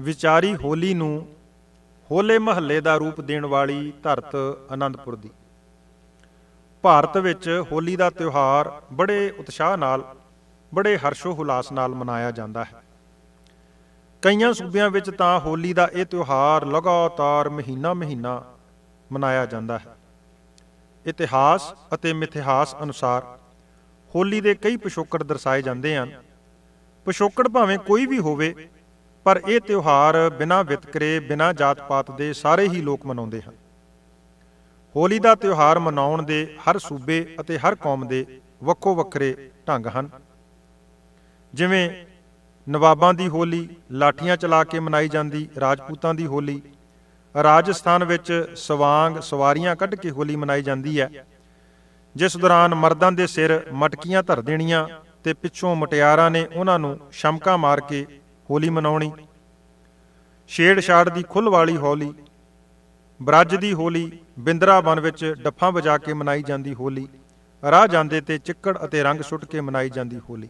ਵਿਚਾਰੀ ਹੋਲੀ ਨੂੰ ਹੋਲੇ ਮਹੱਲੇ ਦਾ ਰੂਪ ਦੇਣ ਵਾਲੀ ਧਰਤ ਆਨੰਦਪੁਰ ਦੀ ਭਾਰਤ ਵਿੱਚ ਹੋਲੀ ਦਾ ਤਿਉਹਾਰ ਬੜੇ ਉਤਸ਼ਾਹ ਨਾਲ ਬੜੇ ਹਰਸ਼ੋ ਹੁਲਾਸ ਨਾਲ ਮਨਾਇਆ ਜਾਂਦਾ ਹੈ ਕਈਆਂ ਸੂਬਿਆਂ ਵਿੱਚ ਤਾਂ ਹੋਲੀ ਦਾ ਇਹ ਤਿਉਹਾਰ ਲਗਾਤਾਰ ਮਹੀਨਾ ਮਹੀਨਾ ਮਨਾਇਆ ਜਾਂਦਾ ਹੈ ਇਤਿਹਾਸ ਅਤੇ ਮਿਥਿਹਾਸ ਅਨੁਸਾਰ ਹੋਲੀ ਦੇ ਕਈ ਪਿਸ਼ੋਕੜ ਦਰਸਾਏ ਜਾਂਦੇ ਹਨ ਪਿਸ਼ੋਕੜ ਭਾਵੇਂ ਕੋਈ ਵੀ ਹੋਵੇ ਪਰ ਇਹ ਤਿਉਹਾਰ ਬਿਨਾਂ ਵਿਤਕਰੇ ਬਿਨਾਂ ਜਾਤ-ਪਾਤ ਦੇ ਸਾਰੇ ਹੀ ਲੋਕ ਮਨਾਉਂਦੇ ਹਨ ਹੋਲੀ ਦਾ ਤਿਉਹਾਰ ਮਨਾਉਣ ਦੇ ਹਰ ਸੂਬੇ ਅਤੇ ਹਰ ਕੌਮ ਦੇ ਵੱਖੋ ਵੱਖਰੇ ਢੰਗ ਹਨ ਜਿਵੇਂ ਨਵਾਬਾਂ ਦੀ ਹੋਲੀ ਲਾਠੀਆਂ ਚਲਾ ਕੇ ਮਨਾਈ ਜਾਂਦੀ ਰਾਜਪੂਤਾਂ ਦੀ ਹੋਲੀ ਰਾਜਸਥਾਨ ਵਿੱਚ ਸਵਾਂਗ ਸਵਾਰੀਆਂ ਕੱਢ ਕੇ ਹੋਲੀ ਮਨਾਈ ਜਾਂਦੀ ਹੈ ਜਿਸ ਦੌਰਾਨ ਮਰਦਾਂ ਦੇ ਸਿਰ ਮਟਕੀਆਂ ਧਰ ਦੇਣੀਆਂ ਤੇ ਪਿੱਛੋਂ ਮਟਿਆਰਾਂ ਨੇ ਉਹਨਾਂ ਨੂੰ ਸ਼ਮਕਾ ਮਾਰ ਕੇ ਹੋਲੀ ਮਨਾਉਣੀ ਛੇੜ ਛਾੜ ਦੀ ਖੁੱਲ ਵਾਲੀ ਹੋਲੀ ਬ੍ਰਜ ਦੀ ਹੋਲੀ ਬਿੰਦਰਾ ਵਿੱਚ ਡੱਫਾਂ ਵਜਾ ਕੇ ਮਨਾਈ ਜਾਂਦੀ ਹੋਲੀ ਰਾਹ ਜਾਂਦੇ ਤੇ ਚਿੱਕੜ ਅਤੇ ਰੰਗ ਛੁੱਟ ਕੇ ਮਨਾਈ ਜਾਂਦੀ ਹੋਲੀ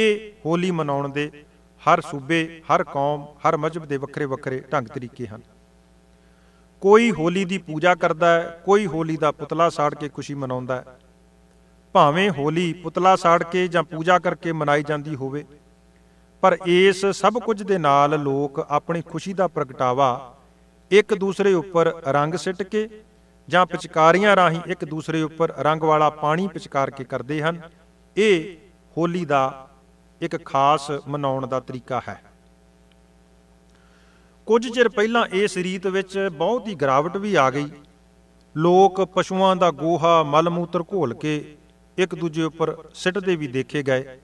ਇਹ ਹੋਲੀ ਮਨਾਉਣ ਦੇ ਹਰ ਸੂਬੇ ਹਰ ਕੌਮ ਹਰ ਮਜਬ ਦੇ ਵੱਖਰੇ ਵੱਖਰੇ ਢੰਗ ਤਰੀਕੇ ਹਨ ਕੋਈ ਹੋਲੀ ਦੀ ਪੂਜਾ ਕਰਦਾ ਹੈ ਕੋਈ ਹੋਲੀ ਦਾ ਪੁਤਲਾ ਸਾੜ ਕੇ ਖੁਸ਼ੀ ਮਨਾਉਂਦਾ ਹੈ ਭਾਵੇਂ ਹੋਲੀ ਪੁਤਲਾ ਸਾੜ ਕੇ ਜਾਂ ਪੂਜਾ ਕਰਕੇ ਮਨਾਈ ਜਾਂਦੀ ਹੋਵੇ ਪਰ ਇਸ ਸਭ ਕੁਝ ਦੇ ਨਾਲ ਲੋਕ ਆਪਣੀ ਖੁਸ਼ੀ ਦਾ ਪ੍ਰਗਟਾਵਾ ਇੱਕ ਦੂਸਰੇ ਉੱਪਰ ਰੰਗ ਸਿੱਟ ਕੇ ਜਾਂ ਪਿਚਕਾਰੀਆਂ ਰਾਹੀਂ ਇੱਕ ਦੂਸਰੇ ਉੱਪਰ ਰੰਗ ਵਾਲਾ ਪਾਣੀ ਪਿਚਕਾਰ ਕੇ ਕਰਦੇ ਹਨ ਇਹ ਹੋਲੀ ਦਾ ਇੱਕ ਖਾਸ ਮਨਾਉਣ ਦਾ ਤਰੀਕਾ ਹੈ ਕੁਝ ਚਿਰ ਪਹਿਲਾਂ ਇਸ ਰੀਤ ਵਿੱਚ ਬਹੁਤ ਹੀ ਗਰਾਵਟ ਵੀ ਆ ਗਈ ਲੋਕ ਪਸ਼ੂਆਂ ਦਾ ਗੋਹਾ ਮਲ ਮੂਤਰ ਘੋਲ ਕੇ ਇੱਕ ਦੂਜੇ ਉੱਪਰ ਸਿੱਟਦੇ ਵੀ ਦੇਖੇ ਗਏ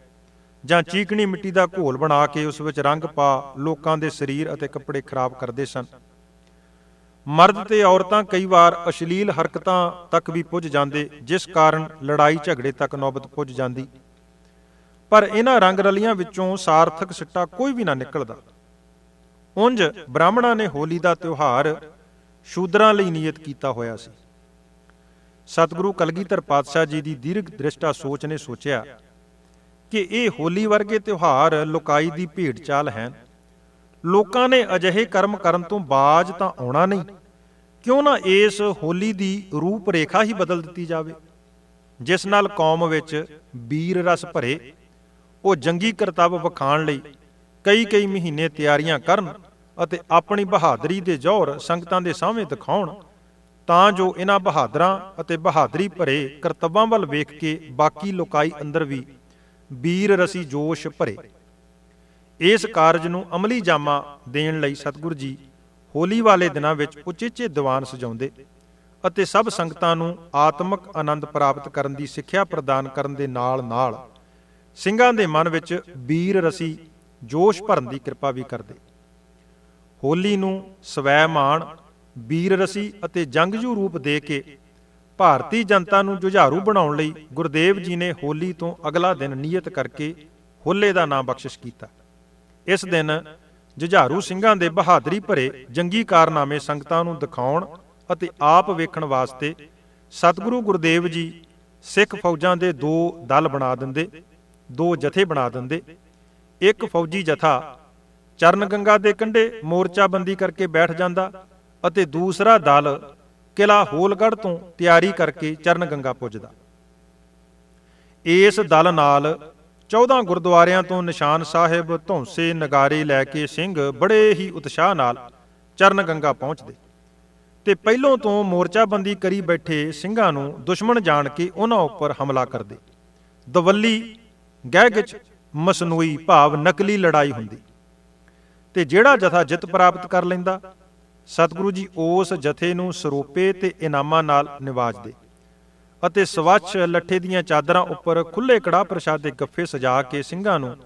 ਜਾਂ ਚੀਕਣੀ ਮਿੱਟੀ ਦਾ ਘੋਲ ਬਣਾ ਕੇ ਉਸ ਵਿੱਚ ਰੰਗ ਪਾ ਲੋਕਾਂ ਦੇ ਸਰੀਰ ਅਤੇ ਕੱਪੜੇ ਖਰਾਬ ਕਰਦੇ ਸਨ ਮਰਦ ਤੇ ਔਰਤਾਂ ਕਈ ਵਾਰ ਅਸ਼ਲੀਲ ਹਰਕਤਾਂ ਤੱਕ ਵੀ ਪੁੱਜ ਜਾਂਦੇ ਜਿਸ ਕਾਰਨ ਲੜਾਈ ਝਗੜੇ ਤੱਕ ਨੌਬਤ ਪੁੱਜ ਜਾਂਦੀ ਪਰ ਇਹਨਾਂ ਰੰਗ ਰਲੀਆਂ ਵਿੱਚੋਂ ਸਾਰਥਕ ਸਿੱਟਾ ਕੋਈ ਵੀ ਨਾ ਨਿਕਲਦਾ ਉੰਜ ਬ੍ਰਾਹਮਣਾਂ ਨੇ ਹੋਲੀ ਦਾ ਤਿਉਹਾਰ ਸ਼ੂਦਰਾਂ ਲਈ ਨਿਯਤ ਕੀਤਾ ਹੋਇਆ ਸੀ ਸਤਿਗੁਰੂ ਕਲਗੀਧਰ ਪਾਤਸ਼ਾਹ ਜੀ ਦੀ ਦੀਰਘ ਦ੍ਰਿਸ਼ਟਾ ਸੋਚ ਨੇ ਸੋਚਿਆ ਕਿ ਇਹ ਹੋਲੀ ਵਰਗੇ ਤਿਉਹਾਰ ਲੋਕਾਈ ਦੀ ਭੇਡ ਚਾਲ ਹੈ ਲੋਕਾਂ ਨੇ ਅਜਿਹੇ ਕਰਮ ਕਰਨ ਤੋਂ ਬਾਜ ਤਾਂ ਆਉਣਾ ਨਹੀਂ ਕਿਉਂ ਨਾ ਇਸ ਹੋਲੀ ਦੀ ਰੂਪ ਰੇਖਾ ਹੀ ਬਦਲ ਦਿੱਤੀ ਜਾਵੇ ਜਿਸ ਨਾਲ ਕੌਮ ਵਿੱਚ ਵੀਰ ਰਸ ਭਰੇ ਉਹ ਜੰਗੀ ਕਰਤੱਵ ਵਿਖਾਣ ਲਈ ਕਈ ਕਈ ਮਹੀਨੇ ਤਿਆਰੀਆਂ ਕਰਨ ਅਤੇ ਆਪਣੀ ਬਹਾਦਰੀ ਦੇ ਜ਼ੋਰ ਸੰਗਤਾਂ ਦੇ ਸਾਹਮਣੇ ਦਿਖਾਉਣ ਤਾਂ ਜੋ ਇਹਨਾਂ ਬਹਾਦਰਾਂ ਅਤੇ ਬਹਾਦਰੀ ਭਰੇ ਕਰਤੱਵਾਂ ਵੱਲ ਵੇਖ ਕੇ ਬਾਕੀ ਲੋਕਾਈ ਅੰਦਰ ਵੀ ਵੀਰ ਰਸੀ ਜੋਸ਼ ਭਰੇ ਇਸ ਕਾਰਜ ਨੂੰ ਅਮਲੀ ਜਾਮਾ ਦੇਣ ਲਈ ਸਤਿਗੁਰੂ ਜੀ ਹੋਲੀ ਵਾਲੇ ਦਿਨਾਂ ਵਿੱਚ ਉੱਚੇ-ਉੱਚੇ ਦੀਵਾਨ ਸਜਾਉਂਦੇ ਅਤੇ ਸਭ ਸੰਗਤਾਂ ਨੂੰ ਆਤਮਿਕ ਆਨੰਦ ਪ੍ਰਾਪਤ ਕਰਨ ਦੀ ਸਿੱਖਿਆ ਪ੍ਰਦਾਨ ਕਰਨ ਦੇ ਨਾਲ-ਨਾਲ ਸਿੰਘਾਂ ਦੇ ਮਨ ਵਿੱਚ ਵੀਰ ਰਸੀ ਜੋਸ਼ ਭਰਨ ਦੀ ਕਿਰਪਾ ਵੀ ਕਰਦੇ ਹੋਲੀ ਨੂੰ ਸਵੈਮਾਨ ਵੀਰ ਰਸੀ ਅਤੇ ਜੰਗਜੂ ਰੂਪ ਦੇ ਕੇ ਭਾਰਤੀ ਜਨਤਾ ਨੂੰ ਜੁਝਾਰੂ ਬਣਾਉਣ ਲਈ ਗੁਰਦੇਵ ਜੀ ਨੇ ਹੋਲੀ ਤੋਂ ਅਗਲਾ ਦਿਨ ਨਿਯਤ ਕਰਕੇ ਹੋਲੇ ਦਾ ਨਾਮ ਬਖਸ਼ਿਸ਼ ਕੀਤਾ ਇਸ ਦਿਨ ਜੁਝਾਰੂ ਸਿੰਘਾਂ ਦੇ ਬਹਾਦਰੀ ਭਰੇ ਜੰਗੀ ਕਾਰਨਾਮੇ ਸੰਗਤਾਂ ਨੂੰ ਦਿਖਾਉਣ ਅਤੇ ਆਪ ਵੇਖਣ ਵਾਸਤੇ ਸਤਿਗੁਰੂ ਗੁਰਦੇਵ ਜੀ ਸਿੱਖ ਫੌਜਾਂ ਦੇ ਦੋ ਦਲ ਬਣਾ ਦਿੰਦੇ ਦੋ ਜਥੇ ਬਣਾ ਦਿੰਦੇ ਇੱਕ ਫੌਜੀ ਜਥਾ ਚਰਨ ਗੰਗਾ ਦੇ ਕੰਢੇ ਮੋਰਚਾ ਬੰਦੀ ਕਰਕੇ ਬੈਠ ਜਾਂਦਾ ਅਤੇ ਦੂਸਰਾ ਦਲ ਕਿਲਾ ਹੋਲਗੜ ਤੋਂ ਤਿਆਰੀ ਕਰਕੇ ਚਰਨ ਗੰਗਾ ਪੁੱਜਦਾ ਇਸ ਦਲ ਨਾਲ 14 ਗੁਰਦੁਆਰਿਆਂ ਤੋਂ ਨਿਸ਼ਾਨ ਸਾਹਿਬ ਧੌਂਸੇ ਨਗਾਰੇ ਲੈ ਕੇ ਸਿੰਘ ਬੜੇ ਹੀ ਉਤਸ਼ਾਹ ਨਾਲ ਚਰਨ ਗੰਗਾ ਪਹੁੰਚਦੇ ਤੇ ਪਹਿਲੋਂ ਤੋਂ ਮੋਰਚਾਬੰਦੀ ਕਰੀ ਬੈਠੇ ਸਿੰਘਾਂ ਨੂੰ ਦੁਸ਼ਮਣ ਜਾਣ ਕੇ ਉਹਨਾਂ ਉੱਪਰ ਹਮਲਾ ਕਰਦੇ ਦਵੱਲੀ ਗਹਿਗਚ ਮਸਨੂਈ ਭਾਵ ਨਕਲੀ ਲੜਾਈ ਹੁੰਦੀ ਤੇ ਜਿਹੜਾ ਜਥਾ ਜਿੱਤ ਪ੍ਰਾਪਤ ਕਰ ਲੈਂਦਾ ਸਤਿਗੁਰੂ ਜੀ ਉਸ ਜਥੇ ਨੂੰ ਸਰੂਪੇ ਤੇ ਇਨਾਮਾਂ ਨਾਲ ਨਿਵਾਜਦੇ ਅਤੇ ਸਵੱਛ ਲੱਠੇ ਦੀਆਂ ਚਾਦਰਾਂ ਉੱਪਰ ਖੁੱਲੇ ਕੜਾ ਪ੍ਰਸ਼ਾਦ ਦੇ ਗੱਫੇ ਸਜਾ ਕੇ ਸਿੰਘਾਂ ਨੂੰ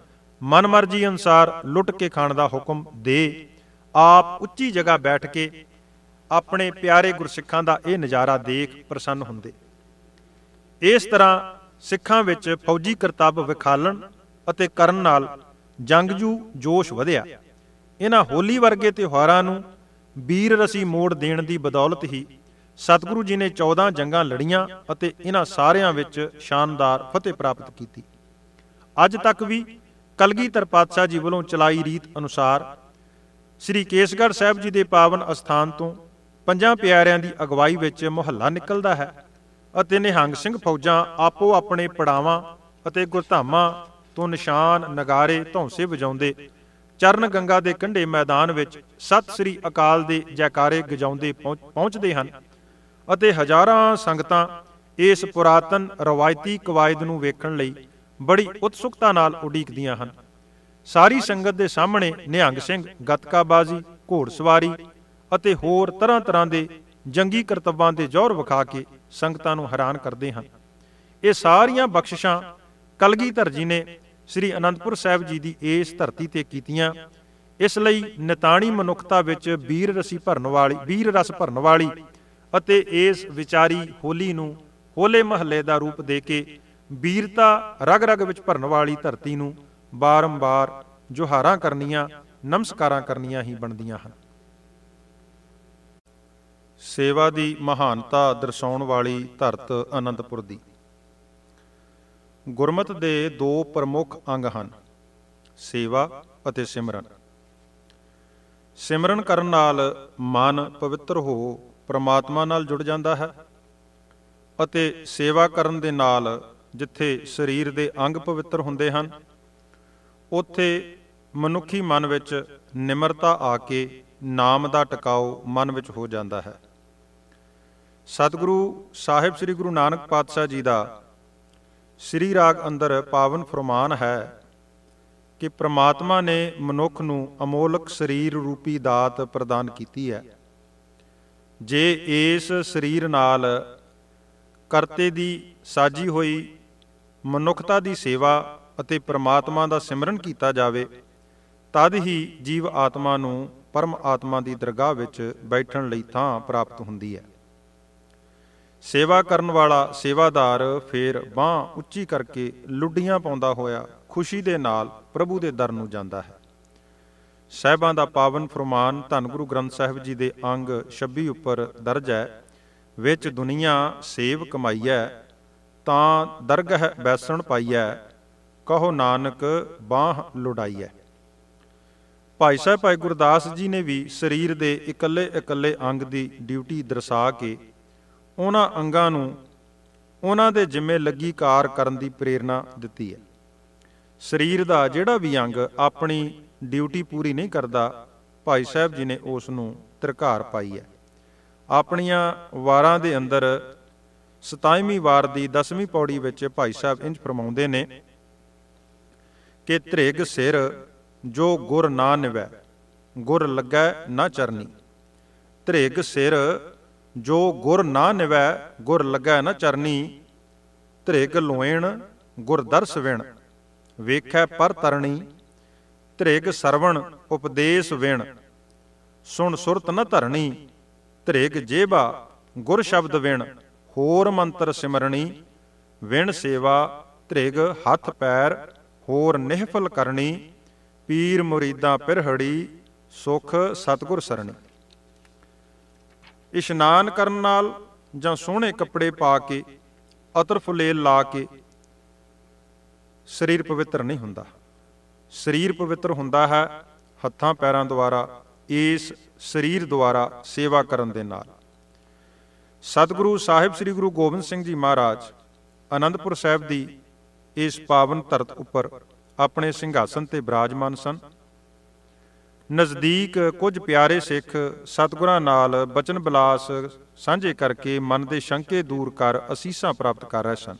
ਮਨਮਰਜ਼ੀ ਅਨਸਾਰ ਲੁੱਟ ਕੇ ਖਾਣ ਦਾ ਹੁਕਮ ਦੇ ਆਪ ਉੱਚੀ ਜਗ੍ਹਾ ਬੈਠ ਕੇ ਆਪਣੇ ਪਿਆਰੇ ਗੁਰਸਿੱਖਾਂ ਦਾ ਇਹ ਨਜ਼ਾਰਾ ਦੇਖ ਪ੍ਰਸੰਨ ਹੁੰਦੇ ਇਸ ਤਰ੍ਹਾਂ ਸਿੱਖਾਂ ਵਿੱਚ ਫੌਜੀ ਕਰਤੱਵ ਵਿਖਾਲਣ ਅਤੇ ਕਰਨ ਨਾਲ ਜੰਗਜੂ ਜੋਸ਼ ਵਧਿਆ ਇਹਨਾਂ ਹੋਲੀ ਵਰਗੇ ਤਿਉਹਾਰਾਂ ਨੂੰ ਵੀਰ ਰਸੀ ਮੋੜ ਦੇਣ ਦੀ ਬਦੌਲਤ ਹੀ ਸਤਿਗੁਰੂ ਜੀ ਨੇ 14 ਜੰਗਾਂ ਲੜੀਆਂ ਅਤੇ ਇਹਨਾਂ ਸਾਰਿਆਂ ਵਿੱਚ ਸ਼ਾਨਦਾਰ ਫਤਿਹ ਪ੍ਰਾਪਤ ਕੀਤੀ ਅੱਜ ਤੱਕ ਵੀ ਕਲਗੀਧਰ ਪਾਤਸ਼ਾਹ ਜੀ ਵੱਲੋਂ ਚਲਾਈ ਰੀਤ ਅਨੁਸਾਰ ਸ੍ਰੀ ਕੇਸਗੜ੍ਹ ਸਾਹਿਬ ਜੀ ਦੇ ਪਾਵਨ ਅਸਥਾਨ ਤੋਂ ਪੰਜਾਂ ਪਿਆਰਿਆਂ ਦੀ ਅਗਵਾਈ ਵਿੱਚ ਮੁਹੱਲਾ ਨਿਕਲਦਾ ਹੈ ਅਤੇ ਨਿਹੰਗ ਸਿੰਘ ਫੌਜਾਂ ਆਪੋ ਆਪਣੇ ਪੜਾਵਾਂ ਅਤੇ ਗੁਰਧਾਮਾਂ ਤੋਂ ਨਿਸ਼ਾਨ ਨਗਾਰੇ ਧੌਂਸੇ ਵਜਾਉਂਦੇ ਚਰਨ ਗੰਗਾ ਦੇ ਕੰਢੇ ਮੈਦਾਨ ਵਿੱਚ ਸਤਿ ਸ੍ਰੀ ਅਕਾਲ ਦੇ ਜੈਕਾਰੇ ਗਜਾਉਂਦੇ ਪਹੁੰਚਦੇ ਹਨ ਅਤੇ ਹਜ਼ਾਰਾਂ ਸੰਗਤਾਂ ਇਸ ਪੁਰਾਤਨ ਰਵਾਇਤੀ ਕਵਾਇਦ ਨੂੰ ਵੇਖਣ ਲਈ ਬੜੀ ਉਤਸੁਕਤਾ ਨਾਲ ਉਡੀਕਦੀਆਂ ਹਨ ਸਾਰੀ ਸੰਗਤ ਦੇ ਸਾਹਮਣੇ ਨਿਹੰਗ ਸਿੰਘ ਗਤਕਾਬਾਜ਼ੀ ਘੋੜਸਵਾਰੀ ਅਤੇ ਹੋਰ ਤਰ੍ਹਾਂ-ਤਰ੍ਹਾਂ ਦੇ ਜੰਗੀ ਕਰਤੱਵਾਂ ਦੇ ਜ਼ੋਰ ਵਿਖਾ ਕੇ ਸੰਗਤਾਂ ਨੂੰ ਹੈਰਾਨ ਕਰਦੇ ਹਨ ਇਹ ਸਾਰੀਆਂ ਬਖਸ਼ਿਸ਼ਾਂ ਕਲਗੀਧਰ ਜੀ ਨੇ ਸ੍ਰੀ ਅਨੰਦਪੁਰ ਸਾਹਿਬ ਜੀ ਦੀ ਇਸ ਧਰਤੀ ਤੇ ਕੀਤੀਆਂ ਇਸ ਲਈ ਨਿਤਾਣੀ ਮਨੁੱਖਤਾ ਵਿੱਚ ਵੀਰ ਰਸੀ ਭਰਨ ਵਾਲੀ ਵੀਰ ਰਸ ਭਰਨ ਵਾਲੀ ਅਤੇ ਇਸ ਵਿਚਾਰੀ ਹੋਲੀ ਨੂੰ ਹੋਲੇ ਮਹੱਲੇ ਦਾ ਰੂਪ ਦੇ ਕੇ ਵੀਰਤਾ ਰਗ-ਰਗ ਵਿੱਚ ਭਰਨ ਵਾਲੀ ਧਰਤੀ ਨੂੰ ਬਾਰੰਬਾਰ ਜੋਹਾਰਾਂ ਕਰਨੀਆਂ ਨਮਸਕਾਰਾਂ ਕਰਨੀਆਂ ਹੀ ਬਣਦੀਆਂ ਹਨ ਸੇਵਾ ਦੀ ਮਹਾਨਤਾ ਦਰਸਾਉਣ ਵਾਲੀ ਧਰਤ ਅਨੰਦਪੁਰ ਦੀ ਗੁਰਮਤ ਦੇ ਦੋ ਪ੍ਰਮੁੱਖ ਅੰਗ ਹਨ ਸੇਵਾ ਅਤੇ ਸਿਮਰਨ ਸਿਮਰਨ ਕਰਨ ਨਾਲ ਮਨ ਪਵਿੱਤਰ ਹੋ ਪ੍ਰਮਾਤਮਾ ਨਾਲ ਜੁੜ ਜਾਂਦਾ ਹੈ ਅਤੇ ਸੇਵਾ ਕਰਨ ਦੇ ਨਾਲ ਜਿੱਥੇ ਸਰੀਰ ਦੇ ਅੰਗ ਪਵਿੱਤਰ ਹੁੰਦੇ ਹਨ ਉੱਥੇ ਮਨੁੱਖੀ ਮਨ ਵਿੱਚ ਨਿਮਰਤਾ ਆ ਕੇ ਨਾਮ ਦਾ ਟਿਕਾਉ ਮਨ ਵਿੱਚ ਹੋ ਜਾਂਦਾ ਹੈ ਸਤਿਗੁਰੂ ਸਾਹਿਬ ਸ੍ਰੀ ਗੁਰੂ ਨਾਨਕ ਪਾਤਸ਼ਾਹ ਜੀ ਦਾ ਸ੍ਰੀ ਰਾਗ ਅੰਦਰ ਪਾਵਨ ਫਰਮਾਨ ਹੈ ਕਿ ਪ੍ਰਮਾਤਮਾ ਨੇ ਮਨੁੱਖ ਨੂੰ ਅਮੋਲਕ ਸਰੀਰ ਰੂਪੀ ਦਾਤ ਪ੍ਰਦਾਨ ਕੀਤੀ ਹੈ ਜੇ ਇਸ ਸਰੀਰ ਨਾਲ ਕਰਤੇ ਦੀ ਸਾਜੀ ਹੋਈ ਮਨੁੱਖਤਾ ਦੀ ਸੇਵਾ ਅਤੇ ਪ੍ਰਮਾਤਮਾ ਦਾ ਸਿਮਰਨ ਕੀਤਾ ਜਾਵੇ ਤਦ ਹੀ ਜੀਵ ਆਤਮਾ ਨੂੰ ਪਰਮ ਆਤਮਾ ਦੀ ਦਰਗਾਹ ਵਿੱਚ ਬੈਠਣ ਲਈ ਥਾਂ ਪ੍ਰਾਪਤ ਹੁੰਦੀ ਹੈ ਸੇਵਾ ਕਰਨ ਵਾਲਾ ਸੇਵਾਦਾਰ ਫੇਰ ਬਾਹ ਉੱਚੀ ਕਰਕੇ ਲੁੱਡੀਆਂ ਪਾਉਂਦਾ ਹੋਇਆ ਖੁਸ਼ੀ ਦੇ ਨਾਲ ਪ੍ਰਭੂ ਦੇ ਦਰ ਨੂੰ ਜਾਂਦਾ ਹੈ ਸਹਿਬਾਂ ਦਾ ਪਾਵਨ ਫਰਮਾਨ ਧੰਨ ਗੁਰੂ ਗ੍ਰੰਥ ਸਾਹਿਬ ਜੀ ਦੇ ਅੰਗ 26 ਉੱਪਰ ਦਰਜ ਹੈ ਵਿੱਚ ਦੁਨੀਆ ਸੇਵ ਕਮਾਈਐ ਤਾਂ ਦਰਗਹ ਬੈਸਣ ਪਾਈਐ ਕਹੋ ਨਾਨਕ ਬਾਹ ਲੁਡਾਈਐ ਭਾਈ ਸਾਹਿਬ ਭਾਈ ਗੁਰਦਾਸ ਜੀ ਨੇ ਵੀ ਸਰੀਰ ਦੇ ਇਕੱਲੇ ਇਕੱਲੇ ਅੰਗ ਦੀ ਡਿਊਟੀ ਦਰਸਾ ਕੇ ਉਹਨਾਂ ਅੰਗਾਂ ਨੂੰ ਉਹਨਾਂ ਦੇ ਜਿੰਮੇ ਲੱਗੀ ਕਾਰ ਕਰਨ ਦੀ ਪ੍ਰੇਰਣਾ ਦਿੱਤੀ ਹੈ ਸਰੀਰ ਦਾ ਜਿਹੜਾ ਵੀ ਅੰਗ ਆਪਣੀ ਡਿਊਟੀ ਪੂਰੀ ਨਹੀਂ ਕਰਦਾ ਭਾਈ ਸਾਹਿਬ ਜੀ ਨੇ ਉਸ ਨੂੰ ਤਰਕਾਰ ਪਾਈ ਹੈ ਆਪਣੀਆਂ ਵਾਰਾਂ ਦੇ ਅੰਦਰ 27ਵੀਂ ਵਾਰ ਦੀ 10ਵੀਂ ਪੌੜੀ ਵਿੱਚ ਭਾਈ ਸਾਹਿਬ ਇੰਜ ਫਰਮਾਉਂਦੇ ਨੇ ਕਿ ਧ੍ਰਿਗ ਸਿਰ ਜੋ ਗੁਰ ਨਾ ਨਿਵੈ ਗੁਰ ਲੱਗੈ ਨਾ ਚਰਨੀ ਧ੍ਰਿਗ ਸਿਰ ਜੋ ਗੁਰ ਨਾ ਨਿਵੈ ਗੁਰ ਲਗੈ ਨ ਚਰਨੀ ਧ੍ਰਿਗ ਲੋਇਣ ਗੁਰ ਦਰਸ ਵਿਣ ਵੇਖੈ ਪਰ ਤਰਣੀ ਧ੍ਰਿਗ ਸਰਵਣ ਉਪਦੇਸ ਵਿਣ ਸੁਣ ਸੁਰਤ ਨ ਧਰਣੀ ਧ੍ਰਿਗ ਜੇਬਾ ਗੁਰ ਸ਼ਬਦ ਵਿਣ ਹੋਰ ਮੰਤਰ ਸਿਮਰਣੀ ਵਿਣ ਸੇਵਾ ਧ੍ਰਿਗ ਹੱਥ ਪੈਰ ਹੋਰ ਨਿਹਫਲ ਕਰਨੀ ਪੀਰ ਮੁਰੀਦਾਂ ਪਰਹੜੀ ਸੁਖ ਸਤਗੁਰ ਸਰਣੀ ਇਸ਼ਨਾਨ ਕਰਨ ਨਾਲ ਜਾਂ ਸੋਹਣੇ ਕੱਪੜੇ ਪਾ ਕੇ ਅਤਰ ਫੁਲੇਲ ਲਾ ਕੇ ਸਰੀਰ ਪਵਿੱਤਰ ਨਹੀਂ ਹੁੰਦਾ ਸਰੀਰ ਪਵਿੱਤਰ ਹੁੰਦਾ ਹੈ ਹੱਥਾਂ ਪੈਰਾਂ ਦੁਆਰਾ ਇਸ ਸਰੀਰ ਦੁਆਰਾ ਸੇਵਾ ਕਰਨ ਦੇ ਨਾਲ ਸਤਿਗੁਰੂ ਸਾਹਿਬ ਸ੍ਰੀ ਗੁਰੂ ਗੋਬਿੰਦ ਸਿੰਘ ਜੀ ਮਹਾਰਾਜ ਅਨੰਦਪੁਰ ਸਾਹਿਬ ਦੀ ਇਸ ਪਾਵਨ ਧਰਤ ਉੱਪਰ ਆਪਣੇ ਸਿੰਘਾਸਨ ਤੇ ਬਿਰਾਜਮਾਨ ਸਨ ਨਜ਼ਦੀਕ ਕੁਝ ਪਿਆਰੇ ਸਿੱਖ ਸਤਿਗੁਰਾਂ ਨਾਲ ਬਚਨ ਬਲਾਸ ਸਾਂਝੇ ਕਰਕੇ ਮਨ ਦੇ ਸ਼ੰਕੇ ਦੂਰ ਕਰ ਅਸੀਸਾਂ ਪ੍ਰਾਪਤ ਕਰ ਰਹੇ ਸਨ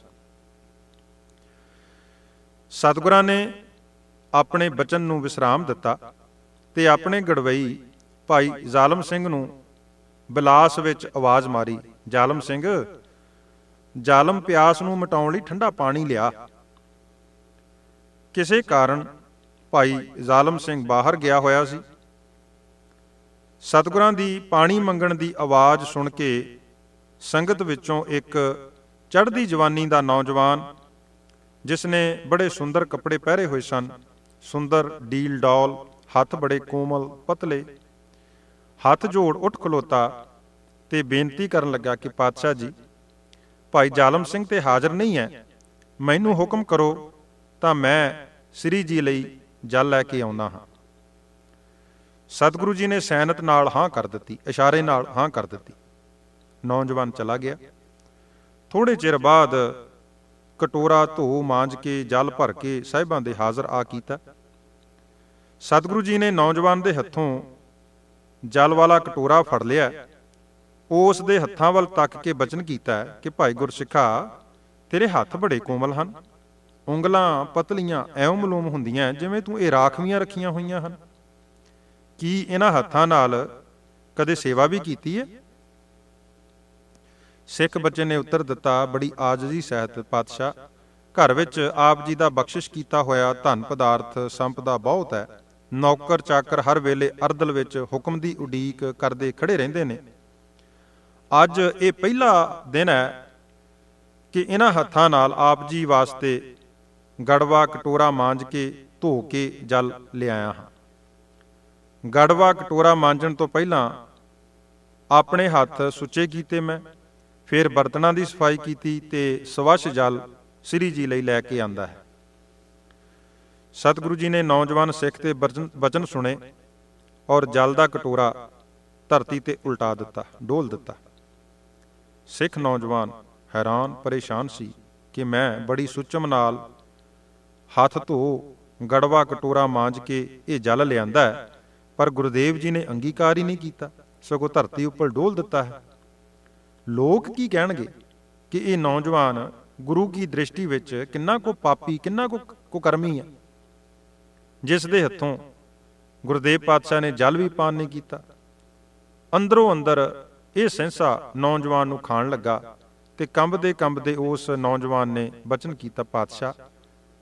ਸਤਿਗੁਰਾਂ ਨੇ ਆਪਣੇ ਬਚਨ ਨੂੰ ਵਿਸਰਾਮ ਦਿੱਤਾ ਤੇ ਆਪਣੇ ਗੜਵਈ ਭਾਈ ਜ਼ਾਲਮ ਸਿੰਘ ਨੂੰ ਬਲਾਸ ਵਿੱਚ ਆਵਾਜ਼ ਮਾਰੀ ਜ਼ਾਲਮ ਸਿੰਘ ਜ਼ਾਲਮ ਪਿਆਸ ਨੂੰ ਮਿਟਾਉਣ ਲਈ ਠੰਡਾ ਪਾਣੀ ਲਿਆ ਕਿਸੇ ਕਾਰਨ ਭਾਈ ਜ਼ਾਲਮ ਸਿੰਘ ਬਾਹਰ ਗਿਆ ਹੋਇਆ ਸੀ ਸਤਗੁਰਾਂ ਦੀ ਪਾਣੀ ਮੰਗਣ ਦੀ ਆਵਾਜ਼ ਸੁਣ ਕੇ ਸੰਗਤ ਵਿੱਚੋਂ ਇੱਕ ਚੜ੍ਹਦੀ ਜਵਾਨੀ ਦਾ ਨੌਜਵਾਨ ਜਿਸ ਨੇ ਬੜੇ ਸੁੰਦਰ ਕੱਪੜੇ ਪਹਿਰੇ ਹੋਏ ਸਨ ਸੁੰਦਰ ਡੀਲ ਡੌਲ ਹੱਥ ਬੜੇ ਕੋਮਲ ਪਤਲੇ ਹੱਥ ਜੋੜ ਉੱਠ ਖਲੋਤਾ ਤੇ ਬੇਨਤੀ ਕਰਨ ਲੱਗਾ ਕਿ ਪਾਤਸ਼ਾਹ ਜੀ ਭਾਈ ਜਾਲਮ ਸਿੰਘ ਤੇ ਹਾਜ਼ਰ ਨਹੀਂ ਹੈ ਮੈਨੂੰ ਹੁਕਮ ਕਰੋ ਤਾਂ ਮੈਂ ਸ੍ਰੀ ਜੀ ਲਈ ਜਲ ਲੈ ਕੇ ਆਉਣਾ ਹਾਂ ਸਤਿਗੁਰੂ ਜੀ ਨੇ ਸੈਨਤ ਨਾਲ ਹਾਂ ਕਰ ਦਿੱਤੀ ਇਸ਼ਾਰੇ ਨਾਲ ਹਾਂ ਕਰ ਦਿੱਤੀ ਨੌਜਵਾਨ ਚਲਾ ਗਿਆ ਥੋੜੇ ਚਿਰ ਬਾਅਦ ਕਟੋਰਾ ਧੋ ਮਾਂਜ ਕੇ ਜਲ ਭਰ ਕੇ ਸਹਿਬਾਂ ਦੇ ਹਾਜ਼ਰ ਆ ਕੀਤਾ ਸਤਿਗੁਰੂ ਜੀ ਨੇ ਨੌਜਵਾਨ ਦੇ ਹੱਥੋਂ ਜਲ ਵਾਲਾ ਕਟੋਰਾ ਫੜ ਲਿਆ ਉਸ ਦੇ ਹੱਥਾਂ ਵੱਲ ਤੱਕ ਕੇ ਬਚਨ ਕੀਤਾ ਕਿ ਭਾਈ ਗੁਰਸਿੱਖਾ ਤੇਰੇ ਹੱਥ ਬੜੇ ਕੋਮਲ ਹਨ ਉਂਗਲਾਂ ਪਤਲੀਆਂ ਐਉਂ ਮਲੂਮ ਹੁੰਦੀਆਂ ਜਿਵੇਂ ਤੂੰ ਇਹ ਰਾਖਵੀਆਂ ਰੱਖੀਆਂ ਹੋਈਆਂ ਹਨ ਕੀ ਇਹਨਾਂ ਹੱਥਾਂ ਨਾਲ ਕਦੇ ਸੇਵਾ ਵੀ ਕੀਤੀ ਹੈ ਸਿੱਖ ਬੱਚੇ ਨੇ ਉੱਤਰ ਦਿੱਤਾ ਬੜੀ ਆਜਜ਼ੀ ਸਹਿਤ ਪਾਤਸ਼ਾਹ ਘਰ ਵਿੱਚ ਆਪ ਜੀ ਦਾ ਬਖਸ਼ਿਸ਼ ਕੀਤਾ ਹੋਇਆ ਧਨ ਪਦਾਰਥ ਸੰਪਦਾ ਬਹੁਤ ਹੈ ਨੌਕਰ ਚਾਕਰ ਹਰ ਵੇਲੇ ਅਰਦਲ ਵਿੱਚ ਹੁਕਮ ਦੀ ਉਡੀਕ ਕਰਦੇ ਖੜੇ ਰਹਿੰਦੇ ਨੇ ਅੱਜ ਇਹ ਪਹਿਲਾ ਦਿਨ ਹੈ ਕਿ ਇਹਨਾਂ ਹੱਥਾਂ ਨਾਲ ਆਪ ਜੀ ਵਾਸਤੇ ਗੜਵਾ ਕਟੋਰਾ ਮਾਂਜ ਕੇ ਧੋ ਕੇ ਜਲ ਲਿਆਇਆ ਹਾਂ ਗੜਵਾ ਕਟੋਰਾ ਮਾਂਜਣ ਤੋਂ ਪਹਿਲਾਂ ਆਪਣੇ ਹੱਥ ਸੁੱਚੇ ਕੀਤੇ ਮੈਂ ਫਿਰ ਬਰਤਨਾਂ ਦੀ ਸਫਾਈ ਕੀਤੀ ਤੇ ਸਵਸ਼ ਜਲ ਸ੍ਰੀ ਜੀ ਲਈ ਲੈ ਕੇ ਆਂਦਾ ਹੈ ਸਤਿਗੁਰੂ ਜੀ ਨੇ ਨੌਜਵਾਨ ਸਿੱਖ ਤੇ ਬਚਨ ਸੁਣੇ ਔਰ ਜਲ ਦਾ ਕਟੋਰਾ ਧਰਤੀ ਤੇ ਉਲਟਾ ਦਿੱਤਾ ਡੋਲ ਦਿੱਤਾ ਸਿੱਖ ਨੌਜਵਾਨ ਹੈਰਾਨ ਪਰੇਸ਼ਾਨ ਸੀ ਕਿ ਮੈਂ ਬੜੀ ਸੁਚਮ ਨਾਲ ਹੱਥ ਧੋ ਗੜਵਾ ਕਟੋਰਾ ਮਾਂਜ ਕੇ ਇਹ ਜਲ ਲਿਆਂਦਾ ਪਰ ਗੁਰਦੇਵ ਜੀ ਨੇ ਅੰਗੀਕਾਰ ਹੀ ਨਹੀਂ ਕੀਤਾ ਸਗੋਂ ਧਰਤੀ ਉੱਪਰ ਡੋਲ ਦਿੱਤਾ ਹੈ ਲੋਕ ਕੀ ਕਹਿਣਗੇ ਕਿ ਇਹ ਨੌਜਵਾਨ ਗੁਰੂ ਕੀ ਦ੍ਰਿਸ਼ਟੀ ਵਿੱਚ ਕਿੰਨਾ ਕੋ ਪਾਪੀ ਕਿੰਨਾ ਕੋ ਕੁਕਰਮੀ ਹੈ ਜਿਸ ਦੇ ਹੱਥੋਂ ਗੁਰਦੇਵ ਪਾਤਸ਼ਾਹ ਨੇ ਜਲ ਵੀ ਪਾਨ ਨਹੀਂ ਕੀਤਾ ਅੰਦਰੋਂ ਅੰਦਰ ਇਹ ਸਹਿਸਾ ਨੌਜਵਾਨ ਨੂੰ ਖਾਣ ਲੱਗਾ ਤੇ ਕੰਬਦੇ ਕੰਬਦੇ ਉਸ ਨੌਜਵਾਨ ਨੇ ਬਚਨ ਕੀਤਾ ਪਾਤਸ਼ਾਹ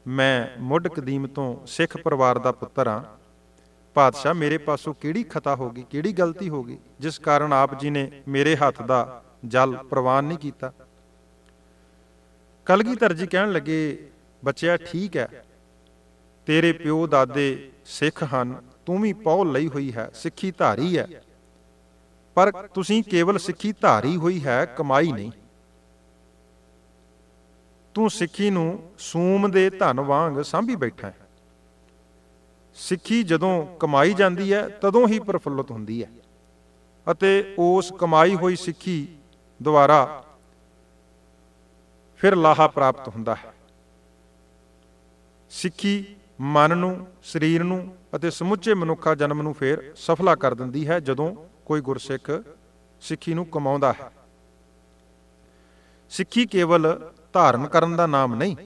ਮੈਂ ਮੁੱਢ ਕਦੀਮ ਤੋਂ ਸਿੱਖ ਪਰਿਵਾਰ ਦਾ ਪੁੱਤਰ ਹਾਂ ਪਾਤਸ਼ਾਹ ਮੇਰੇ ਪਾਸੋਂ ਕਿਹੜੀ ਖਤਾ ਹੋ ਗਈ ਕਿਹੜੀ ਗਲਤੀ ਹੋ ਗਈ ਜਿਸ ਕਾਰਨ ਆਪ ਜੀ ਨੇ ਮੇਰੇ ਹੱਥ ਦਾ ਜਲ ਪ੍ਰਵਾਨ ਨਹੀਂ ਕੀਤਾ ਕਲਗੀਧਰ ਜੀ ਕਹਿਣ ਲੱਗੇ ਬੱਚਿਆ ਠੀਕ ਹੈ ਤੇਰੇ ਪਿਓ ਦਾਦੇ ਸਿੱਖ ਹਨ ਤੂੰ ਵੀ ਪੌਲ ਲਈ ਹੋਈ ਹੈ ਸਿੱਖੀ ਧਾਰੀ ਹੈ ਪਰ ਤੁਸੀਂ ਕੇਵਲ ਸਿੱਖੀ ਧਾਰੀ ਹੋਈ ਹੈ ਕਮਾਈ ਨਹੀਂ ਤੂੰ ਸਿੱਖੀ ਨੂੰ ਸੂਮ ਦੇ ਧਨ ਵਾਂਗ ਸਾਂਭੀ ਬੈਠਾ ਹੈ ਸਿੱਖੀ ਜਦੋਂ ਕਮਾਈ ਜਾਂਦੀ ਹੈ ਤਦੋਂ ਹੀ ਪ੍ਰਫੁੱਲਤ ਹੁੰਦੀ ਹੈ ਅਤੇ ਉਸ ਕਮਾਈ ਹੋਈ ਸਿੱਖੀ ਦੁਆਰਾ ਫਿਰ ਲਾਹਾ ਪ੍ਰਾਪਤ ਹੁੰਦਾ ਹੈ ਸਿੱਖੀ ਮਨ ਨੂੰ ਸਰੀਰ ਨੂੰ ਅਤੇ ਸਮੁੱਚੇ ਮਨੁੱਖਾ ਜਨਮ ਨੂੰ ਫਿਰ ਸਫਲਾ ਕਰ ਦਿੰਦੀ ਹੈ ਜਦੋਂ ਕੋਈ ਗੁਰਸਿੱਖ ਸਿੱਖੀ ਨੂੰ ਕਮਾਉਂਦਾ ਹੈ ਸਿੱਖੀ ਕੇਵਲ ਧਾਰਨ ਕਰਨ ਦਾ ਨਾਮ ਨਹੀਂ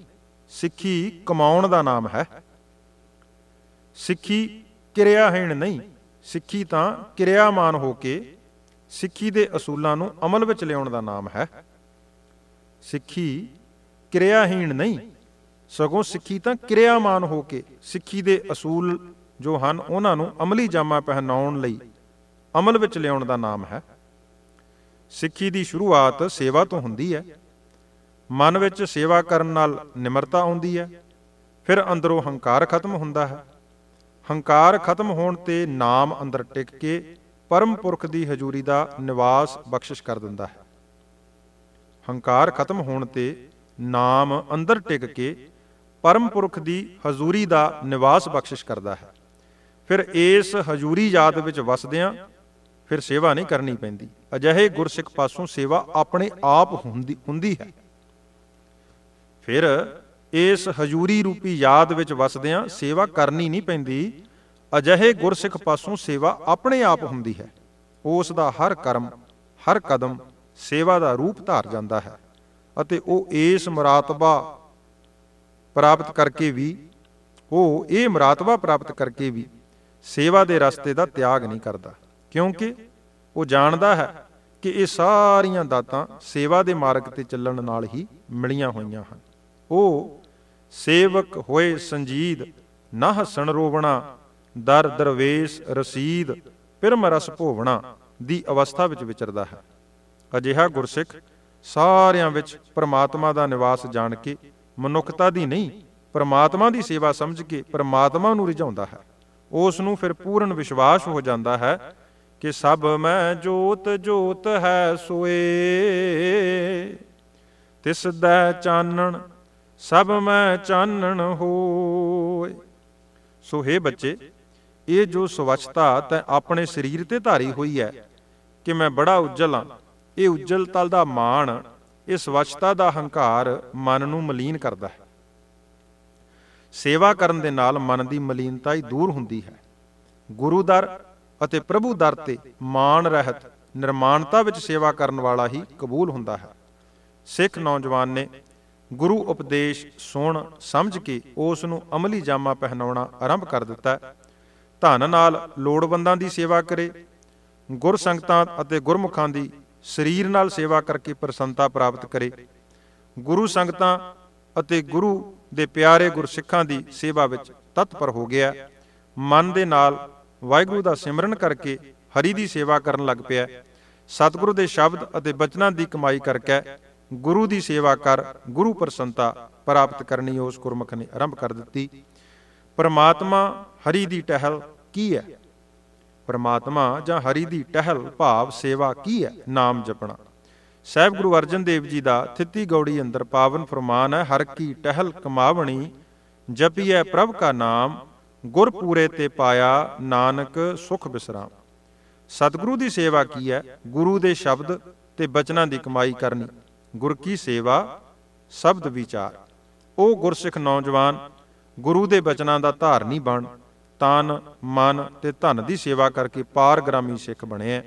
ਸਿੱਖੀ ਕਮਾਉਣ ਦਾ ਨਾਮ ਹੈ ਸਿੱਖੀ ਕਿਰਿਆਹੀਣ ਨਹੀਂ ਸਿੱਖੀ ਤਾਂ ਕਿਰਿਆਮਾਨ ਹੋ ਕੇ ਸਿੱਖੀ ਦੇ ਅਸੂਲਾਂ ਨੂੰ ਅਮਲ ਵਿੱਚ ਲਿਆਉਣ ਦਾ ਨਾਮ ਹੈ ਸਿੱਖੀ ਕਿਰਿਆਹੀਣ ਨਹੀਂ ਸਗੋਂ ਸਿੱਖੀ ਤਾਂ ਕਿਰਿਆਮਾਨ ਹੋ ਕੇ ਸਿੱਖੀ ਦੇ ਅਸੂਲ ਜੋ ਹਨ ਉਹਨਾਂ ਨੂੰ ਅਮਲੀ ਜਾਮਾ ਪਹਿਨਾਉਣ ਲਈ ਅਮਲ ਵਿੱਚ ਲਿਆਉਣ ਦਾ ਨਾਮ ਹੈ ਸਿੱਖੀ ਦੀ ਸ਼ੁਰੂਆਤ ਸੇਵਾ ਤੋਂ ਹੁੰਦੀ ਹੈ ਮਨ ਵਿੱਚ ਸੇਵਾ ਕਰਨ ਨਾਲ ਨਿਮਰਤਾ ਆਉਂਦੀ ਹੈ ਫਿਰ ਅੰਦਰੋਂ ਹੰਕਾਰ ਖਤਮ ਹੁੰਦਾ ਹੈ ਹੰਕਾਰ ਖਤਮ ਹੋਣ ਤੇ ਨਾਮ ਅੰਦਰ ਟਿਕ ਕੇ ਪਰਮ ਪੁਰਖ ਦੀ ਹਜ਼ੂਰੀ ਦਾ ਨਿਵਾਸ ਬਖਸ਼ਿਸ਼ ਕਰ ਦਿੰਦਾ ਹੈ ਹੰਕਾਰ ਖਤਮ ਹੋਣ ਤੇ ਨਾਮ ਅੰਦਰ ਟਿਕ ਕੇ ਪਰਮ ਪੁਰਖ ਦੀ ਹਜ਼ੂਰੀ ਦਾ ਨਿਵਾਸ ਬਖਸ਼ਿਸ਼ ਕਰਦਾ ਹੈ ਫਿਰ ਇਸ ਹਜ਼ੂਰੀ ਯਾਦ ਵਿੱਚ ਵਸਦਿਆਂ ਫਿਰ ਸੇਵਾ ਨਹੀਂ ਕਰਨੀ ਪੈਂਦੀ ਅਜਿਹੇ ਗੁਰਸਿੱਖ ਪਾਸੋਂ ਸੇਵਾ ਆਪਣੇ ਆਪ ਹੁੰਦੀ ਹੁੰਦੀ ਹੈ ਫਿਰ ਇਸ ਹਜੂਰੀ ਰੂਪੀ ਯਾਦ ਵਿੱਚ ਵਸਦਿਆਂ ਸੇਵਾ ਕਰਨੀ ਨਹੀਂ ਪੈਂਦੀ ਅਜਿਹੇ ਗੁਰਸਿੱਖ ਪਾਸੋਂ ਸੇਵਾ ਆਪਣੇ ਆਪ ਹੁੰਦੀ ਹੈ ਉਸ ਦਾ ਹਰ ਕਰਮ ਹਰ ਕਦਮ ਸੇਵਾ ਦਾ ਰੂਪ ਧਾਰ ਜਾਂਦਾ ਹੈ ਅਤੇ ਉਹ ਇਸ ਮਰਾਤਬਾ ਪ੍ਰਾਪਤ ਕਰਕੇ ਵੀ ਉਹ ਇਹ ਮਰਾਤਬਾ ਪ੍ਰਾਪਤ ਕਰਕੇ ਵੀ ਸੇਵਾ ਦੇ ਰਸਤੇ ਦਾ ਤਿਆਗ ਨਹੀਂ ਕਰਦਾ ਕਿਉਂਕਿ ਉਹ ਜਾਣਦਾ ਹੈ ਕਿ ਇਹ ਸਾਰੀਆਂ ਦਾਤਾਂ ਸੇਵਾ ਦੇ ਮਾਰਗ ਤੇ ਚੱਲਣ ਨਾਲ ਹੀ ਮਿਲੀਆਂ ਹੋਈਆਂ ਹਨ ਉਹ ਸੇਵਕ ਹੋਏ ਸੰਜੀਦ ਨਾ ਹਸਣ ਰੋਵਣਾ ਦਰ ਦਰਵੇਸ਼ ਰਸੀਦ ਪਰਮ ਰਸ ਭੋਵਣਾ ਦੀ ਅਵਸਥਾ ਵਿੱਚ ਵਿਚਰਦਾ ਹੈ ਅਜਿਹਾ ਗੁਰਸਿੱਖ ਸਾਰਿਆਂ ਵਿੱਚ ਪ੍ਰਮਾਤਮਾ ਦਾ ਨਿਵਾਸ ਜਾਣ ਕੇ ਮਨੁੱਖਤਾ ਦੀ ਨਹੀਂ ਪ੍ਰਮਾਤਮਾ ਦੀ ਸੇਵਾ ਸਮਝ ਕੇ ਪ੍ਰਮਾਤਮਾ ਨੂੰ ਰਿਝਾਉਂਦਾ ਹੈ ਉਸ ਨੂੰ ਫਿਰ ਪੂਰਨ ਵਿਸ਼ਵਾਸ ਹੋ ਜਾਂਦਾ ਹੈ ਕਿ ਸਭ ਮੈਂ ਜੋਤ ਜੋਤ ਹੈ ਸੋਏ ਤਿਸ ਦਾ ਚਾਨਣ ਸਭ ਮੈਂ ਚਾਨਣ ਹੋਏ ਸੋ हे ਬੱਚੇ ਇਹ ਜੋ ਸਵਛਤਾ ਤੈ ਆਪਣੇ ਸਰੀਰ ਤੇ ਧਾਰੀ ਹੋਈ ਹੈ ਕਿ ਮੈਂ ਬੜਾ ਉਜਲ ਹਾਂ ਇਹ ਉਜਲ ਤਲ ਦਾ ਮਾਣ ਇਹ ਸਵਛਤਾ ਦਾ ਹੰਕਾਰ ਮਨ ਨੂੰ ਮਲੀਨ ਕਰਦਾ ਹੈ ਸੇਵਾ ਕਰਨ ਦੇ ਨਾਲ ਮਨ ਦੀ ਮਲੀਨਤਾ ਹੀ ਦੂਰ ਹੁੰਦੀ ਹੈ ਗੁਰੂ ਦਰ ਅਤੇ ਪ੍ਰਭੂ ਦਰ ਤੇ ਮਾਣ ਰਹਿਤ ਨਿਰਮਾਨਤਾ ਵਿੱਚ ਸੇਵਾ ਕਰਨ ਵਾਲਾ ਹੀ ਕਬੂਲ ਹੁੰਦਾ ਹੈ ਸਿੱਖ ਨੌਜਵਾਨ ਨੇ ਗੁਰੂ ਉਪਦੇਸ਼ ਸੁਣ ਸਮਝ ਕੇ ਉਸ ਨੂੰ ਅਮਲੀ ਜਾਮਾ ਪਹਿਨਾਉਣਾ ਆਰੰਭ ਕਰ ਦਿੱਤਾ ਧਨ ਨਾਲ ਲੋੜਵੰਦਾਂ ਦੀ ਸੇਵਾ ਕਰੇ ਗੁਰ ਸੰਗਤਾਂ ਅਤੇ ਗੁਰਮੁਖਾਂ ਦੀ ਸਰੀਰ ਨਾਲ ਸੇਵਾ ਕਰਕੇ ਪ੍ਰਸੰਤਾ ਪ੍ਰਾਪਤ ਕਰੇ ਗੁਰੂ ਸੰਗਤਾਂ ਅਤੇ ਗੁਰੂ ਦੇ ਪਿਆਰੇ ਗੁਰਸਿੱਖਾਂ ਦੀ ਸੇਵਾ ਵਿੱਚ ਤਤਪਰ ਹੋ ਗਿਆ ਮਨ ਦੇ ਨਾਲ ਵਾਹਿਗੁਰੂ ਦਾ ਸਿਮਰਨ ਕਰਕੇ ਹਰੀ ਦੀ ਸੇਵਾ ਕਰਨ ਲੱਗ ਪਿਆ ਸਤਿਗੁਰੂ ਦੇ ਸ਼ਬਦ ਅਤੇ ਬਚਨਾਂ ਦੀ ਕਮਾਈ ਕਰਕੇ ਗੁਰੂ ਦੀ ਸੇਵਾ ਕਰ ਗੁਰੂ ਪ੍ਰਸੰਤਾ ਪ੍ਰਾਪਤ ਕਰਨੀ ਉਸ ਗੁਰਮਖ ਨੇ ਆਰੰਭ ਕਰ ਦਿੱਤੀ ਪਰਮਾਤਮਾ ਹਰੀ ਦੀ ਟਹਿਲ ਕੀ ਹੈ ਪਰਮਾਤਮਾ ਜਾਂ ਹਰੀ ਦੀ ਟਹਿਲ ਭਾਵ ਸੇਵਾ ਕੀ ਹੈ ਨਾਮ ਜਪਣਾ ਸਹਿਬ ਗੁਰੂ ਅਰਜਨ ਦੇਵ ਜੀ ਦਾ ਥਿੱਤੀ ਗੌੜੀ ਅੰਦਰ ਪਾਵਨ ਫਰਮਾਨ ਹੈ ਹਰ ਕੀ ਟਹਿਲ ਕਮਾਵਣੀ ਜਪੀਐ ਪ੍ਰਭ ਕਾ ਨਾਮ ਗੁਰ ਪੂਰੇ ਤੇ ਪਾਇਆ ਨਾਨਕ ਸੁਖ ਬਿਸਰਾਮ ਸਤਿਗੁਰੂ ਦੀ ਸੇਵਾ ਕੀ ਹੈ ਗੁਰੂ ਦੇ ਸ਼ਬਦ ਤੇ ਬਚਨਾਂ ਦੀ ਕਮਾਈ ਕਰਨੀ ਗੁਰ ਕੀ ਸੇਵਾ ਸ਼ਬਦ ਵਿਚਾਰ ਉਹ ਗੁਰਸਿੱਖ ਨੌਜਵਾਨ ਗੁਰੂ ਦੇ ਬਚਨਾਂ ਦਾ ਧਾਰਨੀ ਬਣ ਤਨ ਮਨ ਤੇ ਧਨ ਦੀ ਸੇਵਾ ਕਰਕੇ ਪਾਰਗ੍ਰਾਮੀ ਸਿੱਖ ਬਣਿਆ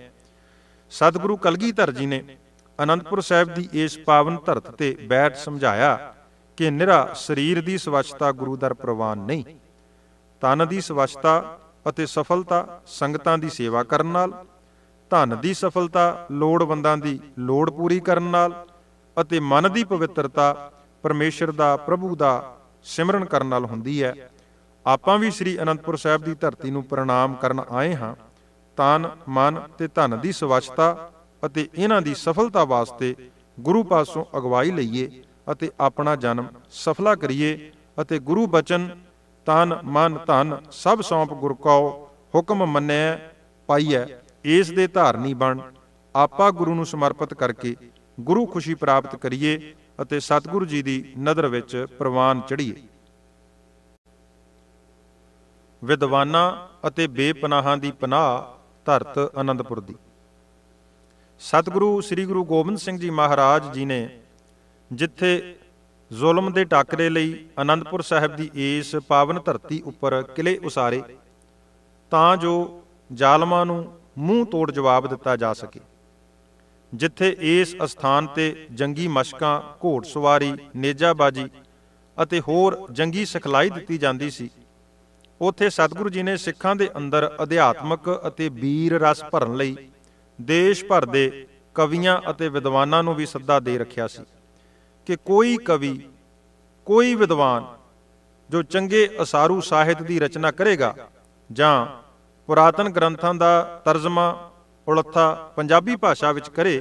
ਸਤਿਗੁਰੂ ਕਲਗੀਧਰ ਜੀ ਨੇ ਅਨੰਦਪੁਰ ਸਾਹਿਬ ਦੀ ਇਸ ਪਾਵਨ ਧਰਤ ਤੇ ਬੈਠ ਸਮਝਾਇਆ ਕਿ ਨਿਰਾ ਸਰੀਰ ਦੀ ਸਵੱਛਤਾ ਗੁਰੂ ਦਰ ਪ੍ਰਵਾਨ ਨਹੀਂ ਤਨ ਦੀ ਸਵੱਛਤਾ ਅਤੇ ਸਫਲਤਾ ਸੰਗਤਾਂ ਦੀ ਸੇਵਾ ਕਰਨ ਨਾਲ ਧਨ ਦੀ ਸਫਲਤਾ ਲੋੜਵੰਦਾਂ ਦੀ ਲੋੜ ਪੂਰੀ ਕਰਨ ਨਾਲ ਅਤੇ ਮਨ ਦੀ ਪਵਿੱਤਰਤਾ ਪਰਮੇਸ਼ਰ ਦਾ ਪ੍ਰਭੂ ਦਾ ਸਿਮਰਨ ਕਰਨ ਨਾਲ ਹੁੰਦੀ ਹੈ ਆਪਾਂ ਵੀ ਸ੍ਰੀ ਅਨੰਦਪੁਰ ਸਾਹਿਬ ਦੀ ਧਰਤੀ ਨੂੰ ਪ੍ਰਣਾਮ ਕਰਨ ਆਏ ਹਾਂ ਤਨ ਮਨ ਤੇ ਧਨ ਦੀ ਸਵੱਛਤਾ ਅਤੇ ਇਹਨਾਂ ਦੀ ਸਫਲਤਾ ਵਾਸਤੇ ਗੁਰੂ ਪਾਸੋਂ ਅਗਵਾਈ ਲਈਏ ਅਤੇ ਆਪਣਾ ਜਨਮ ਸਫਲਾ ਕਰੀਏ ਅਤੇ ਗੁਰੂ ਬਚਨ ਤਨ ਮਨ ਧਨ ਸਭ ਸੌਂਪ ਗੁਰ ਕਉ ਹੁਕਮ ਮੰਨੈ ਪਾਈਐ ਇਸ ਦੇ ਧਾਰਨੀ ਬਣ ਆਪਾ ਗੁਰੂ ਨੂੰ ਸਮਰਪਿਤ ਕਰਕੇ ਗੁਰੂ ਖੁਸ਼ੀ ਪ੍ਰਾਪਤ ਕਰੀਏ ਅਤੇ ਸਤਿਗੁਰੂ ਜੀ ਦੀ ਨਦਰ ਵਿੱਚ ਪ੍ਰਵਾਨ ਚੜੀਏ ਵਿਦਵਾਨਾਂ ਅਤੇ ਬੇਪਨਾਹਾਂ ਦੀ ਪਨਾਹ ਧਰਤ ਅਨੰਦਪੁਰ ਦੀ ਸਤਿਗੁਰੂ ਸ੍ਰੀ ਗੁਰੂ ਗੋਬਿੰਦ ਸਿੰਘ ਜੀ ਮਹਾਰਾਜ ਜੀ ਨੇ ਜਿੱਥੇ ਜ਼ੁਲਮ ਦੇ ਟਾਕਰੇ ਲਈ ਅਨੰਦਪੁਰ ਸਾਹਿਬ ਦੀ ਇਸ ਪਾਵਨ ਧਰਤੀ ਉੱਪਰ ਕਿਲੇ ਉਸਾਰੇ ਤਾਂ ਜੋ ਜ਼ਾਲਮਾਂ ਨੂੰ ਮੂੰਹ ਤੋੜ ਜਵਾਬ ਦਿੱਤਾ ਜਾ ਸਕੇ ਜਿੱਥੇ ਇਸ ਅਸਥਾਨ ਤੇ ਜੰਗੀ ਮਸ਼ਕਾਂ ਘੋੜਸਵਾਰੀ ਨੇਜਾਬਾਜੀ ਅਤੇ ਹੋਰ ਜੰਗੀ ਸਿਖਲਾਈ ਦਿੱਤੀ ਜਾਂਦੀ ਸੀ ਉਥੇ ਸਤਿਗੁਰੂ ਜੀ ਨੇ ਸਿੱਖਾਂ ਦੇ ਅੰਦਰ ਅਧਿਆਤਮਕ ਅਤੇ ਵੀਰ ਰਸ ਭਰਨ ਲਈ ਦੇਸ਼ ਭਰ ਦੇ ਕਵੀਆਂ ਅਤੇ ਵਿਦਵਾਨਾਂ ਨੂੰ ਵੀ ਸੱਦਾ ਦੇ ਰੱਖਿਆ ਸੀ ਕਿ ਕੋਈ ਕਵੀ ਕੋਈ ਵਿਦਵਾਨ ਜੋ ਚੰਗੇ ਅਸਾਰੂ ਸਾਹਿਤ ਦੀ ਰਚਨਾ ਕਰੇਗਾ ਜਾਂ ਪੁਰਾਤਨ ਗ੍ਰੰਥਾਂ ਦਾ ਤਰਜਮਾ ਉਲੱਥਾ ਪੰਜਾਬੀ ਭਾਸ਼ਾ ਵਿੱਚ ਕਰੇ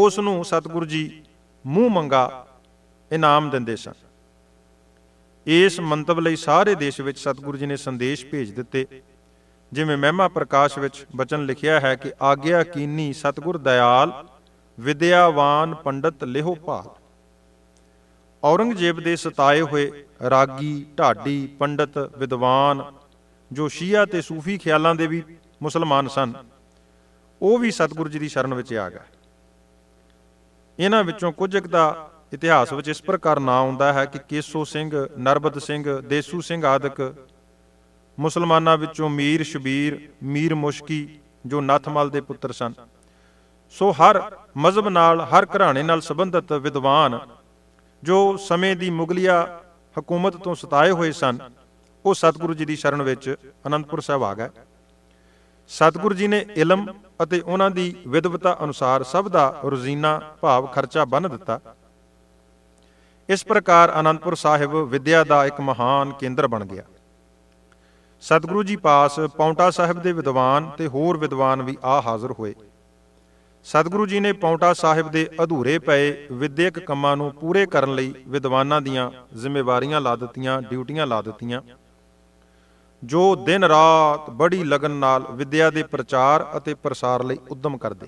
ਉਸ ਨੂੰ ਸਤਿਗੁਰੂ ਜੀ ਮੂੰਹ ਮੰਗਾ ਇਨਾਮ ਦਿੰਦੇ ਸਨ ਇਸ ਮੰਤਵ ਲਈ ਸਾਰੇ ਦੇਸ਼ ਵਿੱਚ ਸਤਿਗੁਰੂ ਜੀ ਨੇ ਸੰਦੇਸ਼ ਭੇਜ ਦਿੱਤੇ ਜਿਵੇਂ ਮਹਿਮਾ ਪ੍ਰਕਾਸ਼ ਵਿੱਚ ਬਚਨ ਲਿਖਿਆ ਹੈ ਕਿ ਆਗਿਆ ਕੀਨੀ ਸਤਿਗੁਰ ਦਇਆਲ ਵਿਦਿਆਵਾਨ ਪੰਡਤ ਲਿਹੋ ਭਾਲ ਔਰੰਗਜ਼ੇਬ ਦੇ ਸਤਾਏ ਹੋਏ ਰਾਗੀ ਢਾਡੀ ਪੰਡਤ ਵਿਦਵਾਨ ਜੋ ਸ਼ੀਆ ਤੇ ਸੂਫੀ ਖਿਆਲਾਂ ਦੇ ਵੀ ਮੁਸਲਮਾਨ ਸਨ ਉਹ ਵੀ ਸਤਿਗੁਰੂ ਜੀ ਦੀ ਸ਼ਰਨ ਵਿੱਚ ਆ ਗਿਆ ਇਹਨਾਂ ਵਿੱਚੋਂ ਕੁਝ ਇੱਕ ਦਾ ਇਤਿਹਾਸ ਵਿੱਚ ਇਸ ਪ੍ਰਕਾਰ ਨਾਂ ਆਉਂਦਾ ਹੈ ਕਿ ਕੇਸੋ ਸਿੰਘ ਨਰਬਤ ਸਿੰਘ ਦੇਸੂ ਸਿੰਘ ਆਦਿਕ ਮੁਸਲਮਾਨਾਂ ਵਿੱਚੋਂ ਮੀਰ ਸ਼ਬੀਰ ਮੀਰ ਮੁਸ਼ਕੀ ਜੋ ਨਥਮਲ ਦੇ ਪੁੱਤਰ ਸਨ ਸੋ ਹਰ ਮਜ਼ਬ ਨਾਲ ਹਰ ਘਰਾਣੇ ਨਾਲ ਸੰਬੰਧਿਤ ਵਿਦਵਾਨ ਜੋ ਸਮੇਂ ਦੀ ਮੁਗਲਿਆ ਹਕੂਮਤ ਤੋਂ ਸਤਾਏ ਹੋਏ ਸਨ ਉਹ ਸਤਿਗੁਰੂ ਜੀ ਦੀ ਸ਼ਰਨ ਵਿੱਚ ਅਨੰਦਪੁਰ ਸਾਹਿਬ ਆ ਗਏ ਸਤਿਗੁਰੂ ਜੀ ਨੇ ਇਲਮ ਅਤੇ ਉਹਨਾਂ ਦੀ ਵਿਦਵਤਾ ਅਨੁਸਾਰ ਸਭ ਦਾ ਰੋਜ਼ੀਨਾ ਭਾਵ ਖਰਚਾ ਬੰਨ ਦਿੱਤਾ ਇਸ ਪ੍ਰਕਾਰ ਅਨੰਦਪੁਰ ਸਾਹਿਬ ਵਿਦਿਆ ਦਾ ਇੱਕ ਮਹਾਨ ਕੇਂਦਰ ਬਣ ਗਿਆ ਸਤਿਗੁਰੂ ਜੀ ਪਾਸ ਪੌਂਟਾ ਸਾਹਿਬ ਦੇ ਵਿਦਵਾਨ ਤੇ ਹੋਰ ਵਿਦਵਾਨ ਵੀ ਆ ਹਾਜ਼ਰ ਹੋਏ ਸਤਿਗੁਰੂ ਜੀ ਨੇ ਪੌਂਟਾ ਸਾਹਿਬ ਦੇ ਅਧੂਰੇ ਪਏ ਵਿਦਿਅਕ ਕੰਮਾਂ ਨੂੰ ਪੂਰੇ ਕਰਨ ਲਈ ਵਿਦਵਾਨਾਂ ਦੀਆਂ ਜ਼ਿੰਮੇਵਾਰੀਆਂ ਲਾ ਦਿੱਤੀਆਂ ਡਿਊਟੀਆਂ ਲਾ ਦਿੱਤੀਆਂ ਜੋ ਦਿਨ ਰਾਤ ਬੜੀ ਲਗਨ ਨਾਲ ਵਿਦਿਆ ਦੇ ਪ੍ਰਚਾਰ ਅਤੇ ਪ੍ਰਸਾਰ ਲਈ ਉਦਮ ਕਰਦੇ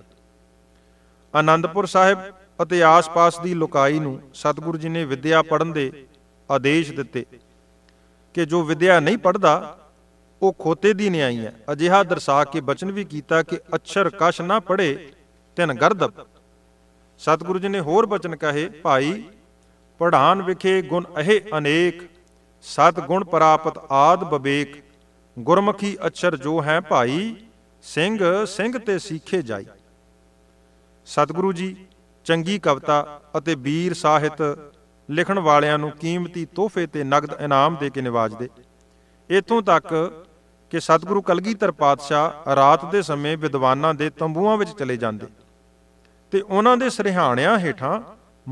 ਆਨੰਦਪੁਰ ਸਾਹਿਬ ਅਤੇ ਆਸ-ਪਾਸ ਦੀ ਲੋਕਾਈ ਨੂੰ ਸਤਿਗੁਰੂ ਜੀ ਨੇ ਵਿਦਿਆ ਪੜਨ ਦੇ ਆਦੇਸ਼ ਦਿੱਤੇ ਕਿ ਜੋ ਵਿਦਿਆ ਨਹੀਂ ਪੜਦਾ ਉਹ ਖੋਤੇ ਦੀ ਨਿਆਈ ਹੈ ਅਜਿਹਾ ਦਰਸਾ ਕੇ ਬਚਨ ਵੀ ਕੀਤਾ ਕਿ ਅਛਰ ਕਸ਼ ਨਾ ਪੜੇ ਤਿਨ ਗਰਦਬ ਸਤਿਗੁਰੂ ਜੀ ਨੇ ਹੋਰ ਬਚਨ ਕਹੇ ਭਾਈ ਪੜਾਨ ਵਿਖੇ ਗੁਣ ਅਹੇ ਅਨੇਕ ਸਤ ਗੁਣ ਪ੍ਰਾਪਤ ਆਦ ਬਵੇਕ ਗੁਰਮਖੀ ਅਚਰ ਜੋ ਹੈ ਭਾਈ ਸਿੰਘ ਸਿੰਘ ਤੇ ਸਿੱਖੇ ਜਾਈ ਸਤਿਗੁਰੂ ਜੀ ਚੰਗੀ ਕਵਿਤਾ ਅਤੇ ਵੀਰ ਸਾਹਿਤ ਲਿਖਣ ਵਾਲਿਆਂ ਨੂੰ ਕੀਮਤੀ ਤੋਹਫੇ ਤੇ ਨਗਦ ਇਨਾਮ ਦੇ ਕੇ ਨਿਵਾਜਦੇ ਇਥੋਂ ਤੱਕ ਕਿ ਸਤਿਗੁਰੂ ਕਲਗੀਧਰ ਪਾਤਸ਼ਾਹ ਰਾਤ ਦੇ ਸਮੇਂ ਵਿਦਵਾਨਾਂ ਦੇ ਤੰਬੂਆਂ ਵਿੱਚ ਚਲੇ ਜਾਂਦੇ ਤੇ ਉਹਨਾਂ ਦੇ ਸਰਹਾਣਿਆਂ ਹੇਠਾਂ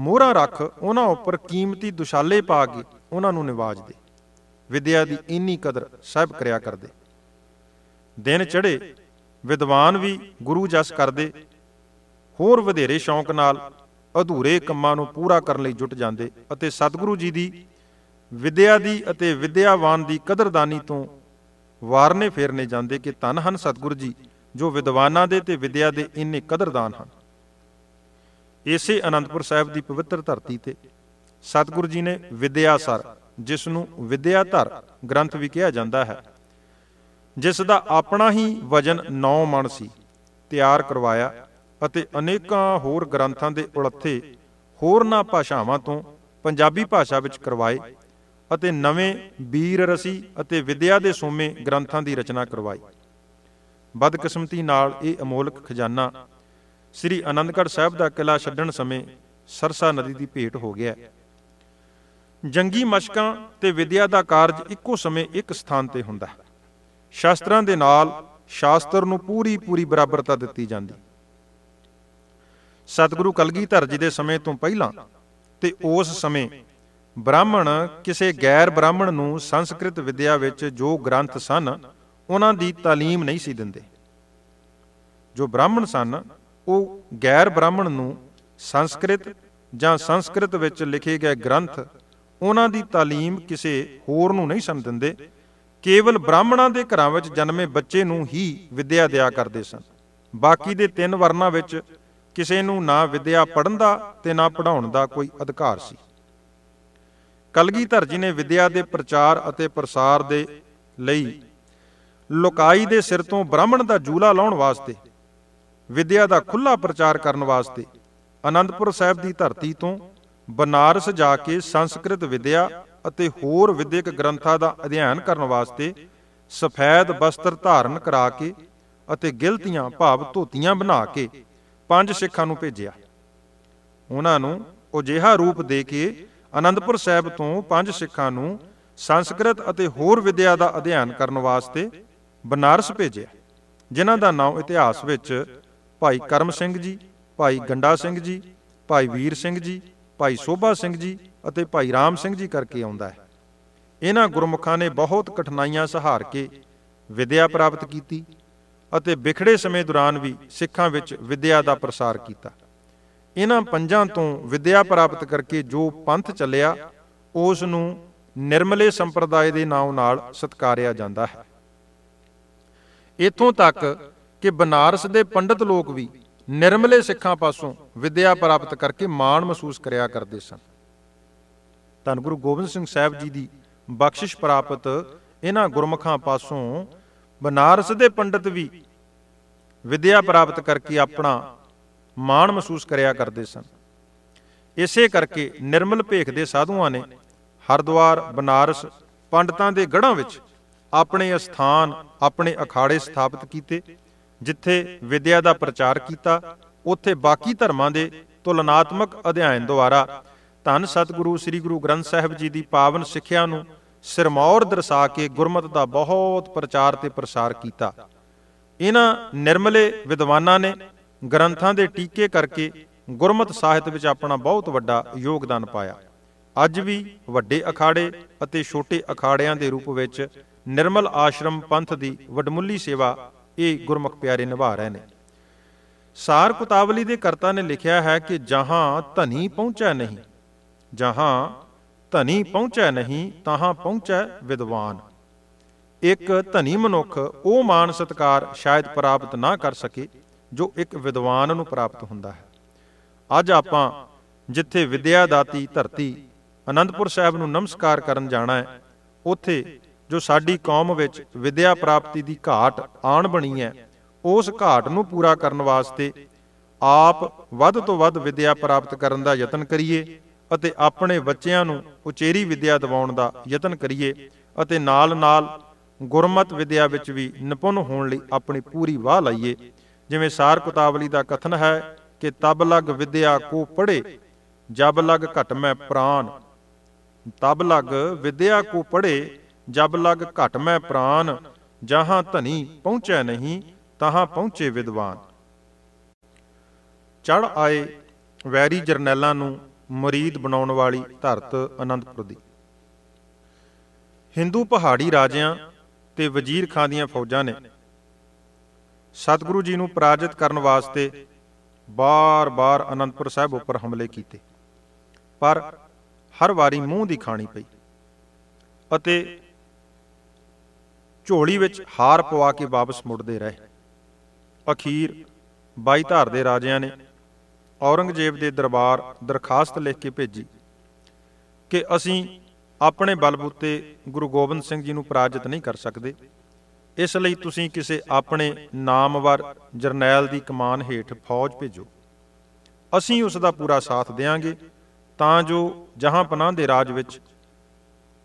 ਮੋਹਰਾ ਰੱਖ ਉਹਨਾਂ ਉੱਪਰ ਕੀਮਤੀ ਦੁਸ਼ਾਲੇ ਪਾ ਕੇ ਉਹਨਾਂ ਨੂੰ ਨਿਵਾਜ ਦੇ ਵਿਦਿਆ ਦੀ ਇੰਨੀ ਕਦਰ ਸਾਬ ਕਰਿਆ ਕਰਦੇ ਦਿਨ ਚੜੇ ਵਿਦਵਾਨ ਵੀ ਗੁਰੂ ਜਸ ਕਰਦੇ ਹੋਰ ਵਧੇਰੇ ਸ਼ੌਂਕ ਨਾਲ ਅਧੂਰੇ ਕੰਮਾਂ ਨੂੰ ਪੂਰਾ ਕਰਨ ਲਈ ਜੁਟ ਜਾਂਦੇ ਅਤੇ ਸਤਿਗੁਰੂ ਜੀ ਦੀ ਵਿਦਿਆ ਦੀ ਅਤੇ ਵਿਦਿਆਵਾਨ ਦੀ ਕਦਰਦਾਨੀ ਤੋਂ ਵਾਰਨੇ ਫੇਰਨੇ ਜਾਂਦੇ ਕਿ ਤਨ ਹਨ ਸਤਿਗੁਰੂ ਜੀ ਜੋ ਵਿਦਵਾਨਾਂ ਦੇ ਤੇ ਵਿਦਿਆ ਦੇ ਇੰਨੇ ਕਦਰਦਾਨ ਹਨ ਇਸੇ ਅਨੰਦਪੁਰ ਸਾਹਿਬ ਦੀ ਪਵਿੱਤਰ ਧਰਤੀ ਤੇ ਸਤਿਗੁਰੂ ਜੀ ਨੇ ਵਿਦਿਆ ਸਰ ਜਿਸ ਨੂੰ ਵਿਦਿਆ ਧਰ ਗ੍ਰੰਥ ਵੀ ਕਿਹਾ ਜਾਂਦਾ ਹੈ ਜਿਸ ਦਾ ਆਪਣਾ ਹੀ ਵਜਨ 9 ਮਣ ਸੀ ਤਿਆਰ ਕਰਵਾਇਆ ਅਤੇ ਅਨੇਕਾਂ ਹੋਰ ਗ੍ਰੰਥਾਂ ਦੇ ਉਲੱਥੇ ਹੋਰਨਾਂ ਭਾਸ਼ਾਵਾਂ ਤੋਂ ਪੰਜਾਬੀ ਭਾਸ਼ਾ ਵਿੱਚ ਕਰਵਾਏ ਅਤੇ ਨਵੇਂ ਵੀਰ ਰਸੀ ਅਤੇ ਵਿਦਿਆ ਦੇ ਸੋਮੇ ਗ੍ਰੰਥਾਂ ਦੀ ਰਚਨਾ ਕਰਵਾਈ ਬਦਕਿਸਮਤੀ ਨਾਲ ਇਹ ਅਮੋਲਕ ਖਜ਼ਾਨਾ ਸ੍ਰੀ ਅਨੰਦਗੜ੍ਹ ਸਾਹਿਬ ਦਾ ਕਿਲਾ ਛੱਡਣ ਸਮੇਂ ਸਰਸਾ ਨਦੀ ਦੀ ਭੇਟ ਹੋ ਗਿਆ ਜੰਗੀ ਮਸ਼ਕਾਂ ਤੇ ਵਿਦਿਆ ਦਾ ਕਾਰਜ ਇੱਕੋ ਸਮੇਂ ਇੱਕ ਸਥਾਨ ਤੇ ਹੁੰਦਾ ਹੈ ਸ਼ਾਸਤਰਾਂ ਦੇ ਨਾਲ ਸ਼ਾਸਤਰ ਨੂੰ ਪੂਰੀ ਪੂਰੀ ਬਰਾਬਰਤਾ ਦਿੱਤੀ ਜਾਂਦੀ ਸਤਿਗੁਰੂ ਕਲਗੀਧਰ ਜੀ ਦੇ ਸਮੇਂ ਤੋਂ ਪਹਿਲਾਂ ਤੇ ਉਸ ਸਮੇਂ ਬ੍ਰਾਹਮਣ ਕਿਸੇ ਗੈਰ ਬ੍ਰਾਹਮਣ ਨੂੰ ਸੰਸਕ੍ਰਿਤ ਵਿਦਿਆ ਵਿੱਚ ਜੋ ਗ੍ਰੰਥ ਸਨ ਉਹਨਾਂ ਦੀ تعلیم ਨਹੀਂ ਸੀ ਦਿੰਦੇ ਜੋ ਬ੍ਰਾਹਮਣ ਸਨ ਉਹ ਗੈਰ ਬ੍ਰਾਹਮਣ ਨੂੰ ਸੰਸਕ੍ਰਿਤ ਜਾਂ ਸੰਸਕ੍ਰਿਤ ਵਿੱਚ ਲਿਖੇ ਗਏ ਗ੍ਰੰਥ ਉਹਨਾਂ ਦੀ تعلیم ਕਿਸੇ ਹੋਰ ਨੂੰ ਨਹੀਂ ਸਨ ਦਿੰਦੇ ਕੇਵਲ ਬ੍ਰਾਹਮਣਾਂ ਦੇ ਘਰਾਂ ਵਿੱਚ ਜਨਮੇ ਬੱਚੇ ਨੂੰ ਹੀ ਵਿਦਿਆ ਦਿਆ ਕਰਦੇ ਸਨ ਬਾਕੀ ਦੇ ਤਿੰਨ ਵਰਨਾਂ ਵਿੱਚ ਕਿਸੇ ਨੂੰ ਨਾ ਵਿਦਿਆ ਪੜਨ ਦਾ ਤੇ ਨਾ ਪੜਾਉਣ ਦਾ ਕੋਈ ਅਧਿਕਾਰ ਸੀ ਕਲਗੀਧਰ ਜੀ ਨੇ ਵਿਦਿਆ ਦੇ ਪ੍ਰਚਾਰ ਅਤੇ ਪ੍ਰਸਾਰ ਦੇ ਲਈ ਲੋਕਾਈ ਦੇ ਸਿਰ ਤੋਂ ਬ੍ਰਾਹਮਣ ਦਾ ਜੂਲਾ ਲਾਉਣ ਵਾਸਤੇ ਵਿਦਿਆ ਦਾ ਖੁੱਲਾ ਪ੍ਰਚਾਰ ਕਰਨ ਵਾਸਤੇ ਅਨੰਦਪੁਰ ਸਾਹਿਬ ਦੀ ਧਰਤੀ ਤੋਂ ਬਨਾਰਸ ਜਾ ਕੇ ਸੰਸਕ੍ਰਿਤ ਵਿਦਿਆ ਅਤੇ ਹੋਰ ਵਿਦਿਅਕ ਗ੍ਰੰਥਾਂ ਦਾ ਅਧਿਐਨ ਕਰਨ ਵਾਸਤੇ ਸਫੈਦ ਵਸਤਰ ਧਾਰਨ ਕਰਾ ਕੇ ਅਤੇ ਗਿਲਤੀਆਂ ਭਾਵ ਧੋਤੀਆਂ ਬਣਾ ਕੇ ਪੰਜ ਸਿੱਖਾਂ ਨੂੰ ਭੇਜਿਆ ਉਹਨਾਂ ਨੂੰ ਉਜੇਹਾ ਰੂਪ ਦੇ ਕੇ ਅਨੰਦਪੁਰ ਸਾਹਿਬ ਤੋਂ ਪੰਜ ਸਿੱਖਾਂ ਨੂੰ ਸੰਸਕ੍ਰਿਤ ਅਤੇ ਹੋਰ ਵਿਦਿਆ ਦਾ ਅਧਿਐਨ ਕਰਨ ਵਾਸਤੇ ਬਨਾਰਸ ਭੇਜਿਆ ਜਿਨ੍ਹਾਂ ਦਾ ਨਾਮ ਇਤਿਹਾਸ ਵਿੱਚ ਭਾਈ ਕਰਮ ਸਿੰਘ ਜੀ ਭਾਈ ਗੰਡਾ ਸਿੰਘ ਜੀ ਭਾਈ ਵੀਰ ਸਿੰਘ ਜੀ ਭਾਈ ਸੋਭਾ ਸਿੰਘ ਜੀ ਅਤੇ ਭਾਈ ਰਾਮ ਸਿੰਘ ਜੀ ਕਰਕੇ ਆਉਂਦਾ ਹੈ ਇਹਨਾਂ ਗੁਰਮੁਖਾਂ ਨੇ ਬਹੁਤ ਕਠਿਨਾਈਆਂ ਸਹਾਰ ਕੇ ਵਿਦਿਆ ਪ੍ਰਾਪਤ ਕੀਤੀ ਅਤੇ ਵਿਖੜੇ ਸਮੇਂ ਦੌਰਾਨ ਵੀ ਸਿੱਖਾਂ ਵਿੱਚ ਵਿਦਿਆ ਦਾ ਪ੍ਰਸਾਰ ਕੀਤਾ ਇਹਨਾਂ ਪੰਜਾਂ ਤੋਂ ਵਿਦਿਆ ਪ੍ਰਾਪਤ ਕਰਕੇ ਜੋ ਪੰਥ ਚੱਲਿਆ ਉਸ ਨੂੰ ਨਿਰਮਲੇ ਸੰਪਰਦਾਇ ਦੇ ਨਾਮ ਨਾਲ ਸਤਕਾਰਿਆ ਜਾਂਦਾ ਹੈ ਇਥੋਂ ਤੱਕ ਕਿ ਬਨਾਰਸ ਦੇ ਪੰਡਤ ਲੋਕ ਵੀ ਨਿਰਮਲੇ ਸਿੱਖਾਂ ਪਾਸੋਂ ਵਿਦਿਆ ਪ੍ਰਾਪਤ ਕਰਕੇ ਮਾਣ ਮਹਿਸੂਸ ਕਰਿਆ ਕਰਦੇ ਸਨ ਧੰਨ ਗੁਰੂ ਗੋਬਿੰਦ ਸਿੰਘ ਸਾਹਿਬ ਜੀ ਦੀ ਬਖਸ਼ਿਸ਼ ਪ੍ਰਾਪਤ ਇਹਨਾਂ ਗੁਰਮਖਾਂ ਪਾਸੋਂ ਬਨਾਰਸ ਦੇ ਪੰਡਤ ਵੀ ਵਿਦਿਆ ਪ੍ਰਾਪਤ ਕਰਕੇ ਆਪਣਾ ਮਾਣ ਮਹਿਸੂਸ ਕਰਿਆ ਕਰਦੇ ਸਨ ਇਸੇ ਕਰਕੇ ਨਿਰਮਲ ਭੇਖ ਦੇ ਸਾਧੂਆਂ ਨੇ ਹਰਦੁਆਰ ਬਨਾਰਸ ਪੰਡਤਾਂ ਦੇ ਗੜਾਂ ਵਿੱਚ ਆਪਣੇ ਅਸਥਾਨ ਆਪਣੇ ਅਖਾੜੇ ਸਥਾਪਿਤ ਕੀਤੇ ਜਿੱਥੇ ਵਿਦਿਆ ਦਾ ਪ੍ਰਚਾਰ ਕੀਤਾ ਉੱਥੇ ਬਾਕੀ ਧਰਮਾਂ ਦੇ ਤੁਲਨਾਤਮਕ ਅਧਿਐਨ ਦੁਆਰਾ ਧੰਨ ਸਤਿਗੁਰੂ ਸ੍ਰੀ ਗੁਰੂ ਗ੍ਰੰਥ ਸਾਹਿਬ ਜੀ ਦੀ ਪਾਵਨ ਸਿੱਖਿਆ ਨੂੰ ਸਿਰਮੌਰ ਦਰਸਾ ਕੇ ਗੁਰਮਤ ਦਾ ਬਹੁਤ ਪ੍ਰਚਾਰ ਤੇ ਪ੍ਰਸਾਰ ਕੀਤਾ ਇਹਨਾਂ ਨਿਰਮਲੇ ਵਿਦਵਾਨਾਂ ਨੇ ਗ੍ਰੰਥਾਂ ਦੇ ਟੀਕੇ ਕਰਕੇ ਗੁਰਮਤ ਸਾਹਿਤ ਵਿੱਚ ਆਪਣਾ ਬਹੁਤ ਵੱਡਾ ਯੋਗਦਾਨ ਪਾਇਆ ਅੱਜ ਵੀ ਵੱਡੇ ਅਖਾੜੇ ਅਤੇ ਛੋਟੇ ਅਖਾੜਿਆਂ ਦੇ ਰੂਪ ਵਿੱਚ ਨਿਰਮਲ ਆਸ਼ਰਮ ਪੰਥ ਦੀ ਵਡਮੁੱਲੀ ਸੇਵਾ ਇਹ ਗੁਰਮੁਖ ਪਿਆਰੇ ਨਿਭਾ ਰਹੇ ਨੇ ਸਾਰ ਕੁਤਾਵਲੀ ਦੇ ਕਰਤਾ ਨੇ ਲਿਖਿਆ ਹੈ ਕਿ ਜਹਾਂ ਧਨੀ ਪਹੁੰਚਾ ਨਹੀਂ ਜਹਾਂ ਧਨੀ ਪਹੁੰਚਾ ਨਹੀਂ ਤਹਾਂ ਪਹੁੰਚੈ ਵਿਦਵਾਨ ਇੱਕ ਧਨੀ ਮਨੁੱਖ ਉਹ ਮਾਨ ਸਤਕਾਰ ਸ਼ਾਇਦ ਪ੍ਰਾਪਤ ਨਾ ਕਰ ਸਕੇ ਜੋ ਇੱਕ ਵਿਦਵਾਨ ਨੂੰ ਪ੍ਰਾਪਤ ਹੁੰਦਾ ਹੈ ਅੱਜ ਆਪਾਂ ਜਿੱਥੇ ਵਿਦਿਆ ਦਾਤੀ ਧਰਤੀ ਅਨੰਦਪੁਰ ਸਾਹਿਬ ਨੂੰ ਨਮਸਕਾਰ ਕਰਨ ਜਾਣਾ ਹੈ ਉਥੇ ਜੋ ਸਾਡੀ ਕੌਮ ਵਿੱਚ ਵਿਦਿਆ ਪ੍ਰਾਪਤੀ ਦੀ ਘਾਟ ਆਣ ਬਣੀ ਹੈ ਉਸ ਘਾਟ ਨੂੰ ਪੂਰਾ ਕਰਨ ਵਾਸਤੇ ਆਪ ਵੱਧ ਤੋਂ ਵੱਧ ਵਿਦਿਆ ਪ੍ਰਾਪਤ ਕਰਨ ਦਾ ਯਤਨ ਕਰੀਏ ਅਤੇ ਆਪਣੇ ਬੱਚਿਆਂ ਨੂੰ ਉਚੇਰੀ ਵਿਦਿਆ ਦਿਵਾਉਣ ਦਾ ਯਤਨ ਕਰੀਏ ਅਤੇ ਨਾਲ-ਨਾਲ ਗੁਰਮਤ ਵਿਦਿਆ ਵਿੱਚ ਵੀ ਨਿਪੁੰਨ ਹੋਣ ਲਈ ਆਪਣੀ ਪੂਰੀ ਵਾਹ ਲਾਈਏ ਜਿਵੇਂ ਸਾਰ ਕਿਤਾਬਲੀ ਦਾ ਕਥਨ ਹੈ ਕਿ ਤਬ ਲਗ ਵਿਦਿਆ ਕੋ ਪੜੇ ਜਬ ਲਗ ਘਟ ਮੈਂ ਪ੍ਰਾਨ ਤਬ ਲਗ ਵਿਦਿਆ ਕੋ ਪੜੇ ਜਬ ਲਗ ਘਟ ਮੈਂ ਪ੍ਰਾਨ ਜਹਾਂ ਧਨੀ ਪਹੁੰਚੈ ਨਹੀਂ ਤਹਾਂ ਪਹੁੰਚੇ ਵਿਦਵਾਨ ਚੜ ਆਏ ਵੈਰੀ ਜਰਨੈਲਾਂ ਨੂੰ ਮਰੀਦ ਬਣਾਉਣ ਵਾਲੀ ਧਰਤ ਅਨੰਦਪੁਰ ਦੀ ਹਿੰਦੂ ਪਹਾੜੀ ਰਾਜਿਆਂ ਤੇ ਵਜ਼ੀਰ ਖਾਨ ਦੀਆਂ ਫੌਜਾਂ ਨੇ ਸਤਿਗੁਰੂ ਜੀ ਨੂੰ ਪਰਾਜਿਤ ਕਰਨ ਵਾਸਤੇ ਬਾਰ-ਬਾਰ ਅਨੰਦਪੁਰ ਸਾਹਿਬ ਉੱਪਰ ਹਮਲੇ ਕੀਤੇ ਪਰ ਹਰ ਵਾਰੀ ਮੂੰਹ ਦੀ ਖਾਣੀ ਪਈ ਅਤੇ ਝੋਲੀ ਵਿੱਚ ਹਾਰ ਪਵਾ ਕੇ ਵਾਪਸ ਮੁੜਦੇ ਰਹੇ ਅਖੀਰ ਬਾਈ ਧਾਰ ਦੇ ਰਾਜਿਆਂ ਨੇ ਔਰੰਗਜ਼ੇਬ ਦੇ ਦਰਬਾਰ ਦਰਖਾਸਤ ਲਿਖ ਕੇ ਭੇਜੀ ਕਿ ਅਸੀਂ ਆਪਣੇ ਬਲਬੂਤੇ ਗੁਰੂ ਗੋਬਿੰਦ ਸਿੰਘ ਜੀ ਨੂੰ ਪਰਾਜਿਤ ਨਹੀਂ ਕਰ ਸਕਦੇ ਇਸ ਲਈ ਤੁਸੀਂ ਕਿਸੇ ਆਪਣੇ ਨਾਮਵਰ ਜਰਨੈਲ ਦੀ ਕਮਾਨ ਹੇਠ ਫੌਜ ਭੇਜੋ ਅਸੀਂ ਉਸ ਦਾ ਪੂਰਾ ਸਾਥ ਦੇਵਾਂਗੇ ਤਾਂ ਜੋ ਜਹਾਂਪਨਾਹ ਦੇ ਰਾਜ ਵਿੱਚ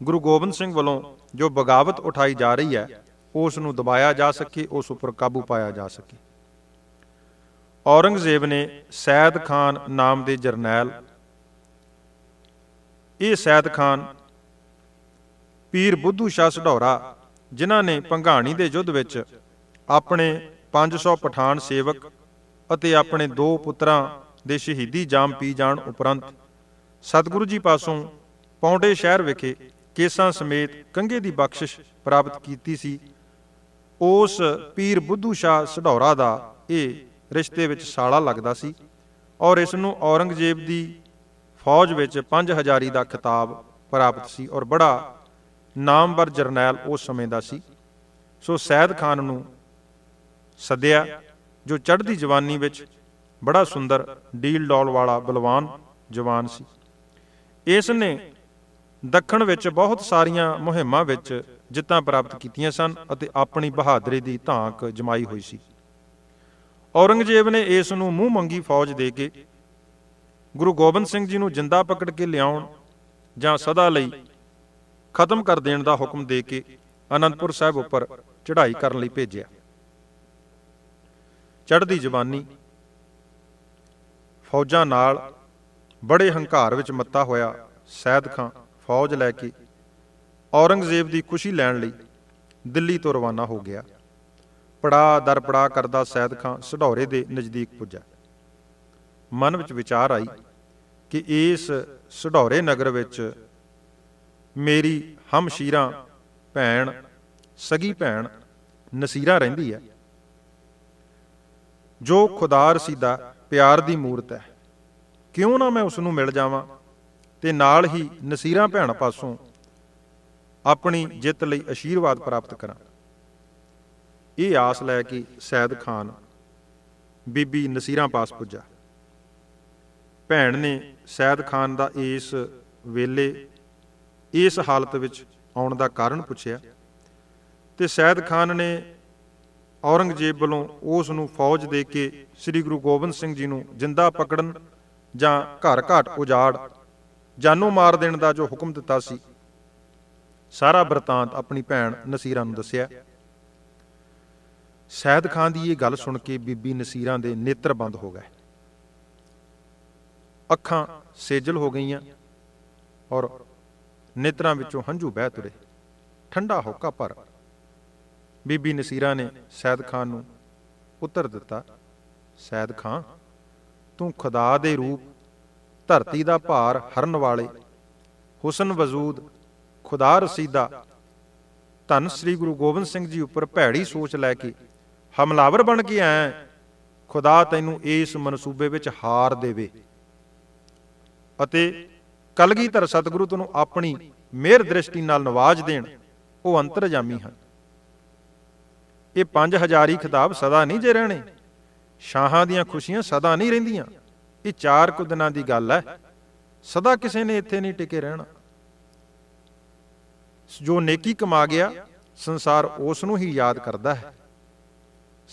ਗੁਰੂ ਗੋਬਿੰਦ ਸਿੰਘ ਵੱਲੋਂ ਜੋ ਬਗਾਵਤ ਉਠਾਈ ਜਾ ਰਹੀ ਹੈ ਉਸ ਨੂੰ ਦਬਾਇਆ ਜਾ ਸਕੇ ਉਸ ਉੱਪਰ ਕਾਬੂ ਪਾਇਆ ਜਾ ਸਕੇ ਔਰੰਗਜ਼ੇਬ ਨੇ ਸੈਦ ਖਾਨ ਨਾਮ ਦੇ ਜਰਨੈਲ ਇਹ ਸੈਦ ਖਾਨ ਪੀਰ ਬੁੱਧੂ ਸ਼ਾਹ ਸਢੌਰਾ ਜਿਨ੍ਹਾਂ ਨੇ ਪੰਘਾਣੀ ਦੇ ਯੁੱਧ ਵਿੱਚ ਆਪਣੇ 500 ਪਠਾਨ ਸੇਵਕ ਅਤੇ ਆਪਣੇ ਦੋ ਪੁੱਤਰਾਂ ਦੇ ਸ਼ਹੀਦੀ ਜਾਮ ਪੀ ਜਾਣ ਉਪਰੰਤ ਸਤਿਗੁਰੂ ਜੀ ਪਾਸੋਂ ਪੌਂਡੇ ਸ਼ਹਿਰ ਵਿਖੇ ਕੇਸਾਂ ਸਮੇਤ ਕੰਗੇ ਦੀ ਬਖਸ਼ਿਸ਼ ਪ੍ਰਾਪਤ ਕੀਤੀ ਸੀ ਉਸ ਪੀਰ ਬੁੱਧੂ ਸ਼ਾਹ ਸਢੌਰਾ ਦਾ ਇਹ ਰਿਸ਼ਤੇ ਵਿੱਚ ਸਾਲਾ ਲੱਗਦਾ ਸੀ ਔਰ ਇਸ ਨੂੰ ਔਰੰਗਜ਼ੇਬ ਦੀ ਫੌਜ ਵਿੱਚ 5000 ਦਾ ਖਿਤਾਬ ਪ੍ਰਾਪਤ ਸੀ ਔਰ ਬੜਾ ਨਾਮਵਰ ਜਰਨੈਲ ਉਸ ਸਮੇਂ ਦਾ ਸੀ ਸੋ ਸੈਦ ਖਾਨ ਨੂੰ ਸੱਦਿਆ ਜੋ ਚੜ੍ਹਦੀ ਜਵਾਨੀ ਵਿੱਚ ਬੜਾ ਸੁੰਦਰ ਡੀਲ ਡੋਲ ਵਾਲਾ ਬਲਵਾਨ ਜਵਾਨ ਸੀ ਇਸ ਨੇ ਦੱਖਣ ਵਿੱਚ ਬਹੁਤ ਸਾਰੀਆਂ ਮੁਹਿੰਮਾਂ ਵਿੱਚ ਜਿੱਤਾਂ ਪ੍ਰਾਪਤ ਕੀਤੀਆਂ ਸਨ ਅਤੇ ਆਪਣੀ ਬਹਾਦਰੀ ਦੀ ਧਾਂਕ ਜਮਾਈ ਹੋਈ ਸੀ ਔਰੰਗਜ਼ੇਬ ਨੇ ਇਸ ਨੂੰ ਮੂੰਹ ਮੰਗੀ ਫੌਜ ਦੇ ਕੇ ਗੁਰੂ ਗੋਬਿੰਦ ਸਿੰਘ ਜੀ ਨੂੰ ਜਿੰਦਾ ਪਕੜ ਕੇ ਲਿਆਉਣ ਜਾਂ ਸਦਾ ਲਈ ਖਤਮ ਕਰ ਦੇਣ ਦਾ ਹੁਕਮ ਦੇ ਕੇ ਅਨੰਦਪੁਰ ਸਾਹਿਬ ਉੱਪਰ ਚੜ੍ਹਾਈ ਕਰਨ ਲਈ ਭੇਜਿਆ ਚੜ੍ਹਦੀ ਜਵਾਨੀ ਫੌਜਾਂ ਨਾਲ ਬੜੇ ਹੰਕਾਰ ਵਿੱਚ ਮੱਤਾ ਹੋਇਆ ਸੈਦ ਖਾਨ ਫੌਜ ਲੈ ਕੇ ਔਰੰਗਜ਼ੇਬ ਦੀ ਖੁਸ਼ੀ ਲੈਣ ਲਈ ਦਿੱਲੀ ਤੋਂ ਰਵਾਨਾ ਹੋ ਗਿਆ ਪੜਾ ਦਰ ਪੜਾ ਕਰਦਾ ਸੈਦ ਖਾਂ ਸਢੌਰੇ ਦੇ ਨਜ਼ਦੀਕ ਪੁੱਜਾ ਮਨ ਵਿੱਚ ਵਿਚਾਰ ਆਈ ਕਿ ਇਸ ਸਢੌਰੇ ਨਗਰ ਵਿੱਚ ਮੇਰੀ ਹਮਸ਼ੀਰਾ ਭੈਣ ਸਗੀ ਭੈਣ ਨਸੀਰਾ ਰਹਿੰਦੀ ਹੈ ਜੋ ਖੁਦਾ ਰਸੀਦਾ ਪਿਆਰ ਦੀ ਮੂਰਤ ਹੈ ਕਿਉਂ ਨਾ ਮੈਂ ਉਸ ਨੂੰ ਮਿਲ ਜਾਵਾਂ ਤੇ ਨਾਲ ਹੀ ਨਸੀਰਾਂ ਭੈਣ ਪਾਸੋਂ ਆਪਣੀ ਜਿੱਤ ਲਈ ਅਸ਼ੀਰਵਾਦ ਪ੍ਰਾਪਤ ਕਰਾਂ ਇਹ ਆਸ ਲੈ ਕੇ ਸੈਦ ਖਾਨ ਬੀਬੀ ਨਸੀਰਾਂ ਪਾਸ ਪੁੱਜਾ ਭੈਣ ਨੇ ਸੈਦ ਖਾਨ ਦਾ ਇਸ ਵੇਲੇ ਇਸ ਹਾਲਤ ਵਿੱਚ ਆਉਣ ਦਾ ਕਾਰਨ ਪੁੱਛਿਆ ਤੇ ਸੈਦ ਖਾਨ ਨੇ ਔਰੰਗਜ਼ੇਬ ਵੱਲੋਂ ਉਸ ਨੂੰ ਫੌਜ ਦੇ ਕੇ ਸ੍ਰੀ ਗੁਰੂ ਗੋਬਿੰਦ ਸਿੰਘ ਜੀ ਨੂੰ ਜਿੰਦਾ ਪਕੜਨ ਜਾਂ ਘਰ ਘਾਟ ਉਜਾੜ ਜਾਨੂ ਮਾਰ ਦੇਣ ਦਾ ਜੋ ਹੁਕਮ ਦਿੱਤਾ ਸੀ ਸਾਰਾ ਵਰਤਾਂਤ ਆਪਣੀ ਭੈਣ ਨਸੀਰਾ ਨੂੰ ਦੱਸਿਆ ਸੈਦ ਖਾਨ ਦੀ ਇਹ ਗੱਲ ਸੁਣ ਕੇ ਬੀਬੀ ਨਸੀਰਾ ਦੇ ਨੇਤਰ ਬੰਦ ਹੋ ਗਏ ਅੱਖਾਂ ਸੇਜਲ ਹੋ ਗਈਆਂ ਔਰ ਨੇਤਰਾਂ ਵਿੱਚੋਂ ਹੰਝੂ ਬਹਿ ਤੁਰੇ ਠੰਡਾ ਹੋਕਾ ਪਰ ਬੀਬੀ ਨਸੀਰਾ ਨੇ ਸੈਦ ਖਾਨ ਨੂੰ ਉੱਤਰ ਦਿੱਤਾ ਸੈਦ ਖਾਨ ਤੂੰ ਖੁਦਾ ਦੇ ਰੂਪ ਧਰਤੀ ਦਾ ਭਾਰ ਹਰਨ ਵਾਲੇ ਹੁਸਨ ਵਜੂਦ ਖੁਦਾ ਰਸੀਦਾ ਧੰਨ ਸ੍ਰੀ ਗੁਰੂ ਗੋਬਿੰਦ ਸਿੰਘ ਜੀ ਉੱਪਰ ਭੈੜੀ ਸੋਚ ਲੈ ਕੇ ਹਮਲਾਵਰ ਬਣ ਕੇ ਆਇਆ ਖੁਦਾ ਤੈਨੂੰ ਇਸ ਮਨਸੂਬੇ ਵਿੱਚ ਹਾਰ ਦੇਵੇ ਅਤੇ ਕਲਗੀਧਰ ਸਤਿਗੁਰੂ ਤੈਨੂੰ ਆਪਣੀ ਮਿਹਰ ਦ੍ਰਿਸ਼ਟੀ ਨਾਲ ਨਵਾਜ ਦੇਣ ਉਹ ਅੰਤਰਜਾਮੀ ਹਨ ਇਹ 5000 ਹੀ ਖਿਤਾਬ ਸਦਾ ਨਹੀਂ ਜੇ ਰਹਿਣੇ ਸ਼ਾਹਾਂ ਦੀਆਂ ਖੁਸ਼ੀਆਂ ਸਦਾ ਨਹੀਂ ਰਹਿੰਦੀਆਂ ਇਹ ਚਾਰ ਕੁ ਦਿਨਾਂ ਦੀ ਗੱਲ ਹੈ ਸਦਾ ਕਿਸੇ ਨੇ ਇੱਥੇ ਨਹੀਂ ਟਿਕੇ ਰਹਿਣਾ ਜੋ ਨੇਕੀ ਕਮਾ ਗਿਆ ਸੰਸਾਰ ਉਸ ਨੂੰ ਹੀ ਯਾਦ ਕਰਦਾ ਹੈ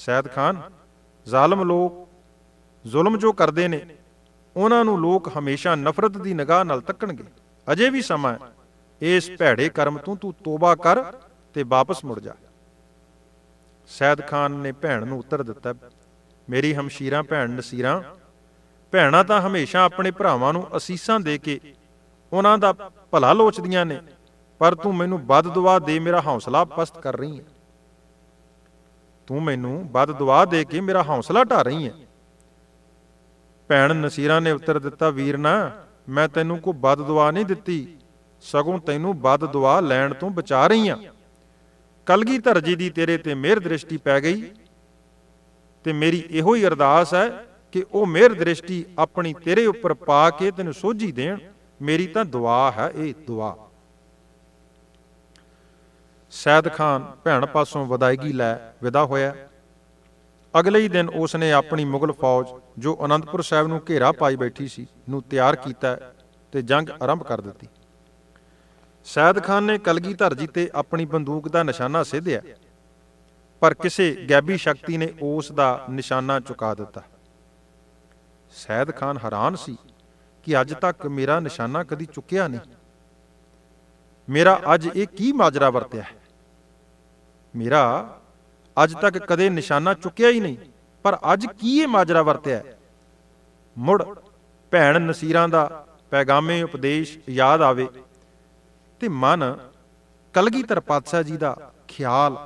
ਸੈਦ ਖਾਨ ਜ਼ਾਲਮ ਲੋਕ ਜ਼ੁਲਮ ਜੋ ਕਰਦੇ ਨੇ ਉਹਨਾਂ ਨੂੰ ਲੋਕ ਹਮੇਸ਼ਾ ਨਫ਼ਰਤ ਦੀ ਨਿਗਾਹ ਨਾਲ ਤੱਕਣਗੇ ਅਜੇ ਵੀ ਸਮਾਂ ਹੈ ਇਸ ਭੈੜੇ ਕਰਮ ਤੋਂ ਤੂੰ ਤੋਬਾ ਕਰ ਤੇ ਵਾਪਸ ਮੁੜ ਜਾ ਸੈਦ ਖਾਨ ਨੇ ਭੈਣ ਨੂੰ ਉੱਤਰ ਦਿੱਤਾ ਮੇਰੀ ਹਮਸ਼ੀਰਾ ਭੈਣ ਨਸੀਰਾ ਭੈਣਾਂ ਤਾਂ ਹਮੇਸ਼ਾ ਆਪਣੇ ਭਰਾਵਾਂ ਨੂੰ ਅਸੀਸਾਂ ਦੇ ਕੇ ਉਹਨਾਂ ਦਾ ਭਲਾ ਲੋਚਦੀਆਂ ਨੇ ਪਰ ਤੂੰ ਮੈਨੂੰ ਬਦਦੁਆ ਦੁਆ ਦੇ ਮੇਰਾ ਹੌਸਲਾ ਪਸਤ ਕਰ ਰਹੀ ਹੈ ਤੂੰ ਮੈਨੂੰ ਬਦਦੁਆ ਦੁਆ ਦੇ ਕੇ ਮੇਰਾ ਹੌਸਲਾ ਢਾ ਰਹੀ ਹੈ ਭੈਣ ਨਸੀਰਾ ਨੇ ਉੱਤਰ ਦਿੱਤਾ ਵੀਰ ਨਾ ਮੈਂ ਤੈਨੂੰ ਕੋ ਬਦਦੁਆ ਦੁਆ ਨਹੀਂ ਦਿੱਤੀ ਸਗੋਂ ਤੈਨੂੰ ਬਦਦੁਆ ਦੁਆ ਲੈਣ ਤੋਂ ਬਚਾ ਰਹੀ ਆ ਕਲਗੀਧਰ ਜੀ ਦੀ ਤੇਰੇ ਤੇ ਮਿਹਰ ਦ੍ਰਿਸ਼ਟੀ ਪੈ ਗਈ ਤੇ ਮੇਰੀ ਇਹੋ ਹੀ ਅਰਦਾਸ ਹੈ ਕਿ ਉਹ ਮਿਹਰ ਦ੍ਰਿਸ਼ਟੀ ਆਪਣੀ ਤੇਰੇ ਉੱਪਰ ਪਾ ਕੇ ਤੈਨੂੰ ਸੋਝੀ ਦੇਣ ਮੇਰੀ ਤਾਂ ਦੁਆ ਹੈ ਇਹ ਦੁਆ ਸੈਦ ਖਾਨ ਭੈਣ ਪਾਸੋਂ ਵਿਦਾਇਗੀ ਲੈ ਵਿਦਾ ਹੋਇਆ ਅਗਲੇ ਹੀ ਦਿਨ ਉਸ ਨੇ ਆਪਣੀ ਮੁਗਲ ਫੌਜ ਜੋ ਅਨੰਦਪੁਰ ਸਾਹਿਬ ਨੂੰ ਘੇਰਾ ਪਾਈ ਬੈਠੀ ਸੀ ਨੂੰ ਤਿਆਰ ਕੀਤਾ ਤੇ ਜੰਗ ਆਰੰਭ ਕਰ ਦਿੱਤੀ ਸੈਦ ਖਾਨ ਨੇ ਕਲਗੀਧਰ ਜੀ ਤੇ ਆਪਣੀ ਬੰਦੂਕ ਦਾ ਨਿਸ਼ਾਨਾ ਸਿੱਧਿਆ ਪਰ ਕਿਸੇ ਗੈਬੀ ਸ਼ਕਤੀ ਨੇ ਉਸ ਦਾ ਨਿਸ਼ਾਨਾ ਚੁਕਾ ਦਿੱਤਾ ਸੈਦ ਖਾਨ ਹੈਰਾਨ ਸੀ ਕਿ ਅੱਜ ਤੱਕ ਮੇਰਾ ਨਿਸ਼ਾਨਾ ਕਦੀ ਚੁੱਕਿਆ ਨਹੀਂ ਮੇਰਾ ਅੱਜ ਇਹ ਕੀ ਮਾਜਰਾ ਵਰਤਿਆ ਹੈ ਮੇਰਾ ਅੱਜ ਤੱਕ ਕਦੇ ਨਿਸ਼ਾਨਾ ਚੁੱਕਿਆ ਹੀ ਨਹੀਂ ਪਰ ਅੱਜ ਕੀ ਇਹ ਮਾਜਰਾ ਵਰਤਿਆ ਮੁੜ ਭੈਣ ਨਸੀਰਾਂ ਦਾ ਪੈਗਾਮੇ ਉਪਦੇਸ਼ ਯਾਦ ਆਵੇ ਤੇ ਮਨ ਕਲਗੀਧਰ ਪਾਤਸ਼ਾਹ ਜੀ ਦਾ ਖਿਆਲ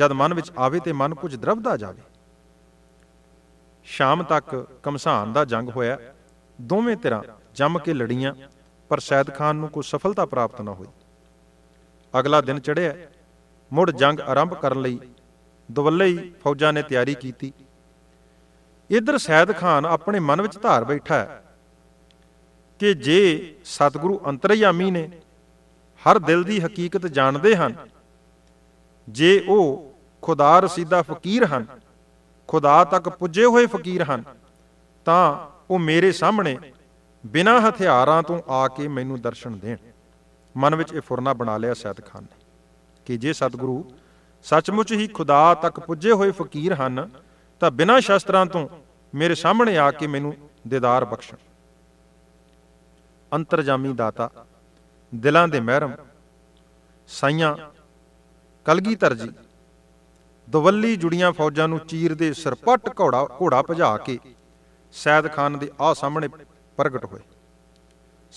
ਜਦ ਮਨ ਵਿੱਚ ਆਵੇ ਤੇ ਮਨ ਕੁਝ ਦਰਵਦਾ ਜਾਵੇ ਸ਼ਾਮ ਤੱਕ ਕਮਸਾਨ ਦਾ ਜੰਗ ਹੋਇਆ ਦੋਵੇਂ ਧਿਰਾਂ ਜੰਮ ਕੇ ਲੜੀਆਂ ਪਰ ਸੈਦ ਖਾਨ ਨੂੰ ਕੋਈ ਸਫਲਤਾ ਪ੍ਰਾਪਤ ਨਾ ਹੋਈ ਅਗਲਾ ਦਿਨ ਚੜ੍ਹਿਆ ਮੁੜ ਜੰਗ ਆਰੰਭ ਕਰਨ ਲਈ ਦਵੱਲੇ ਹੀ ਫੌਜਾਂ ਨੇ ਤਿਆਰੀ ਕੀਤੀ ਇਧਰ ਸੈਦ ਖਾਨ ਆਪਣੇ ਮਨ ਵਿੱਚ ਧਾਰ ਬੈਠਾ ਹੈ ਕਿ ਜੇ ਸਤਿਗੁਰੂ ਅੰਤਰਯਾਮੀ ਨੇ ਹਰ ਦਿਲ ਦੀ ਹਕੀਕਤ ਜਾਣਦੇ ਹਨ ਜੇ ਉਹ ਖੁਦਾ ਰਸੀਦਾ ਫਕੀਰ ਹਨ ਖੁਦਾ ਤੱਕ ਪੁੱਜੇ ਹੋਏ ਫਕੀਰ ਹਨ ਤਾਂ ਉਹ ਮੇਰੇ ਸਾਹਮਣੇ ਬਿਨਾਂ ਹਥਿਆਰਾਂ ਤੋਂ ਆ ਕੇ ਮੈਨੂੰ ਦਰਸ਼ਨ ਦੇਣ ਮਨ ਵਿੱਚ ਇਹ ਫੁਰਨਾ ਬਣਾ ਲਿਆ ਸੈਦ ਖਾਨ ਨੇ ਕਿ ਜੇ ਸਤਿਗੁਰੂ ਸੱਚਮੁੱਚ ਹੀ ਖੁਦਾ ਤੱਕ ਪੁੱਜੇ ਹੋਏ ਫਕੀਰ ਹਨ ਤਾਂ ਬਿਨਾਂ ਸ਼ਸਤਰਾਂ ਤੋਂ ਮੇਰੇ ਸਾਹਮਣੇ ਆ ਕੇ ਮੈਨੂੰ ਦੀਦਾਰ ਬਖਸ਼ਣ ਅੰਤਰਜਾਮੀ ਦਾਤਾ ਦਿਲਾਂ ਦੇ ਮਹਿਰਮ ਸਾਈਆਂ ਕਲਗੀਧਰ ਜੀ ਦਵੱਲੀ ਜੁੜੀਆਂ ਫੌਜਾਂ ਨੂੰ ਚੀਰ ਦੇ ਸਰਪੱਟ ਘੋੜਾ ਘੋੜਾ ਭਜਾ ਕੇ ਸੈਦ ਖਾਨ ਦੇ ਆ ਸਾਹਮਣੇ ਪ੍ਰਗਟ ਹੋਏ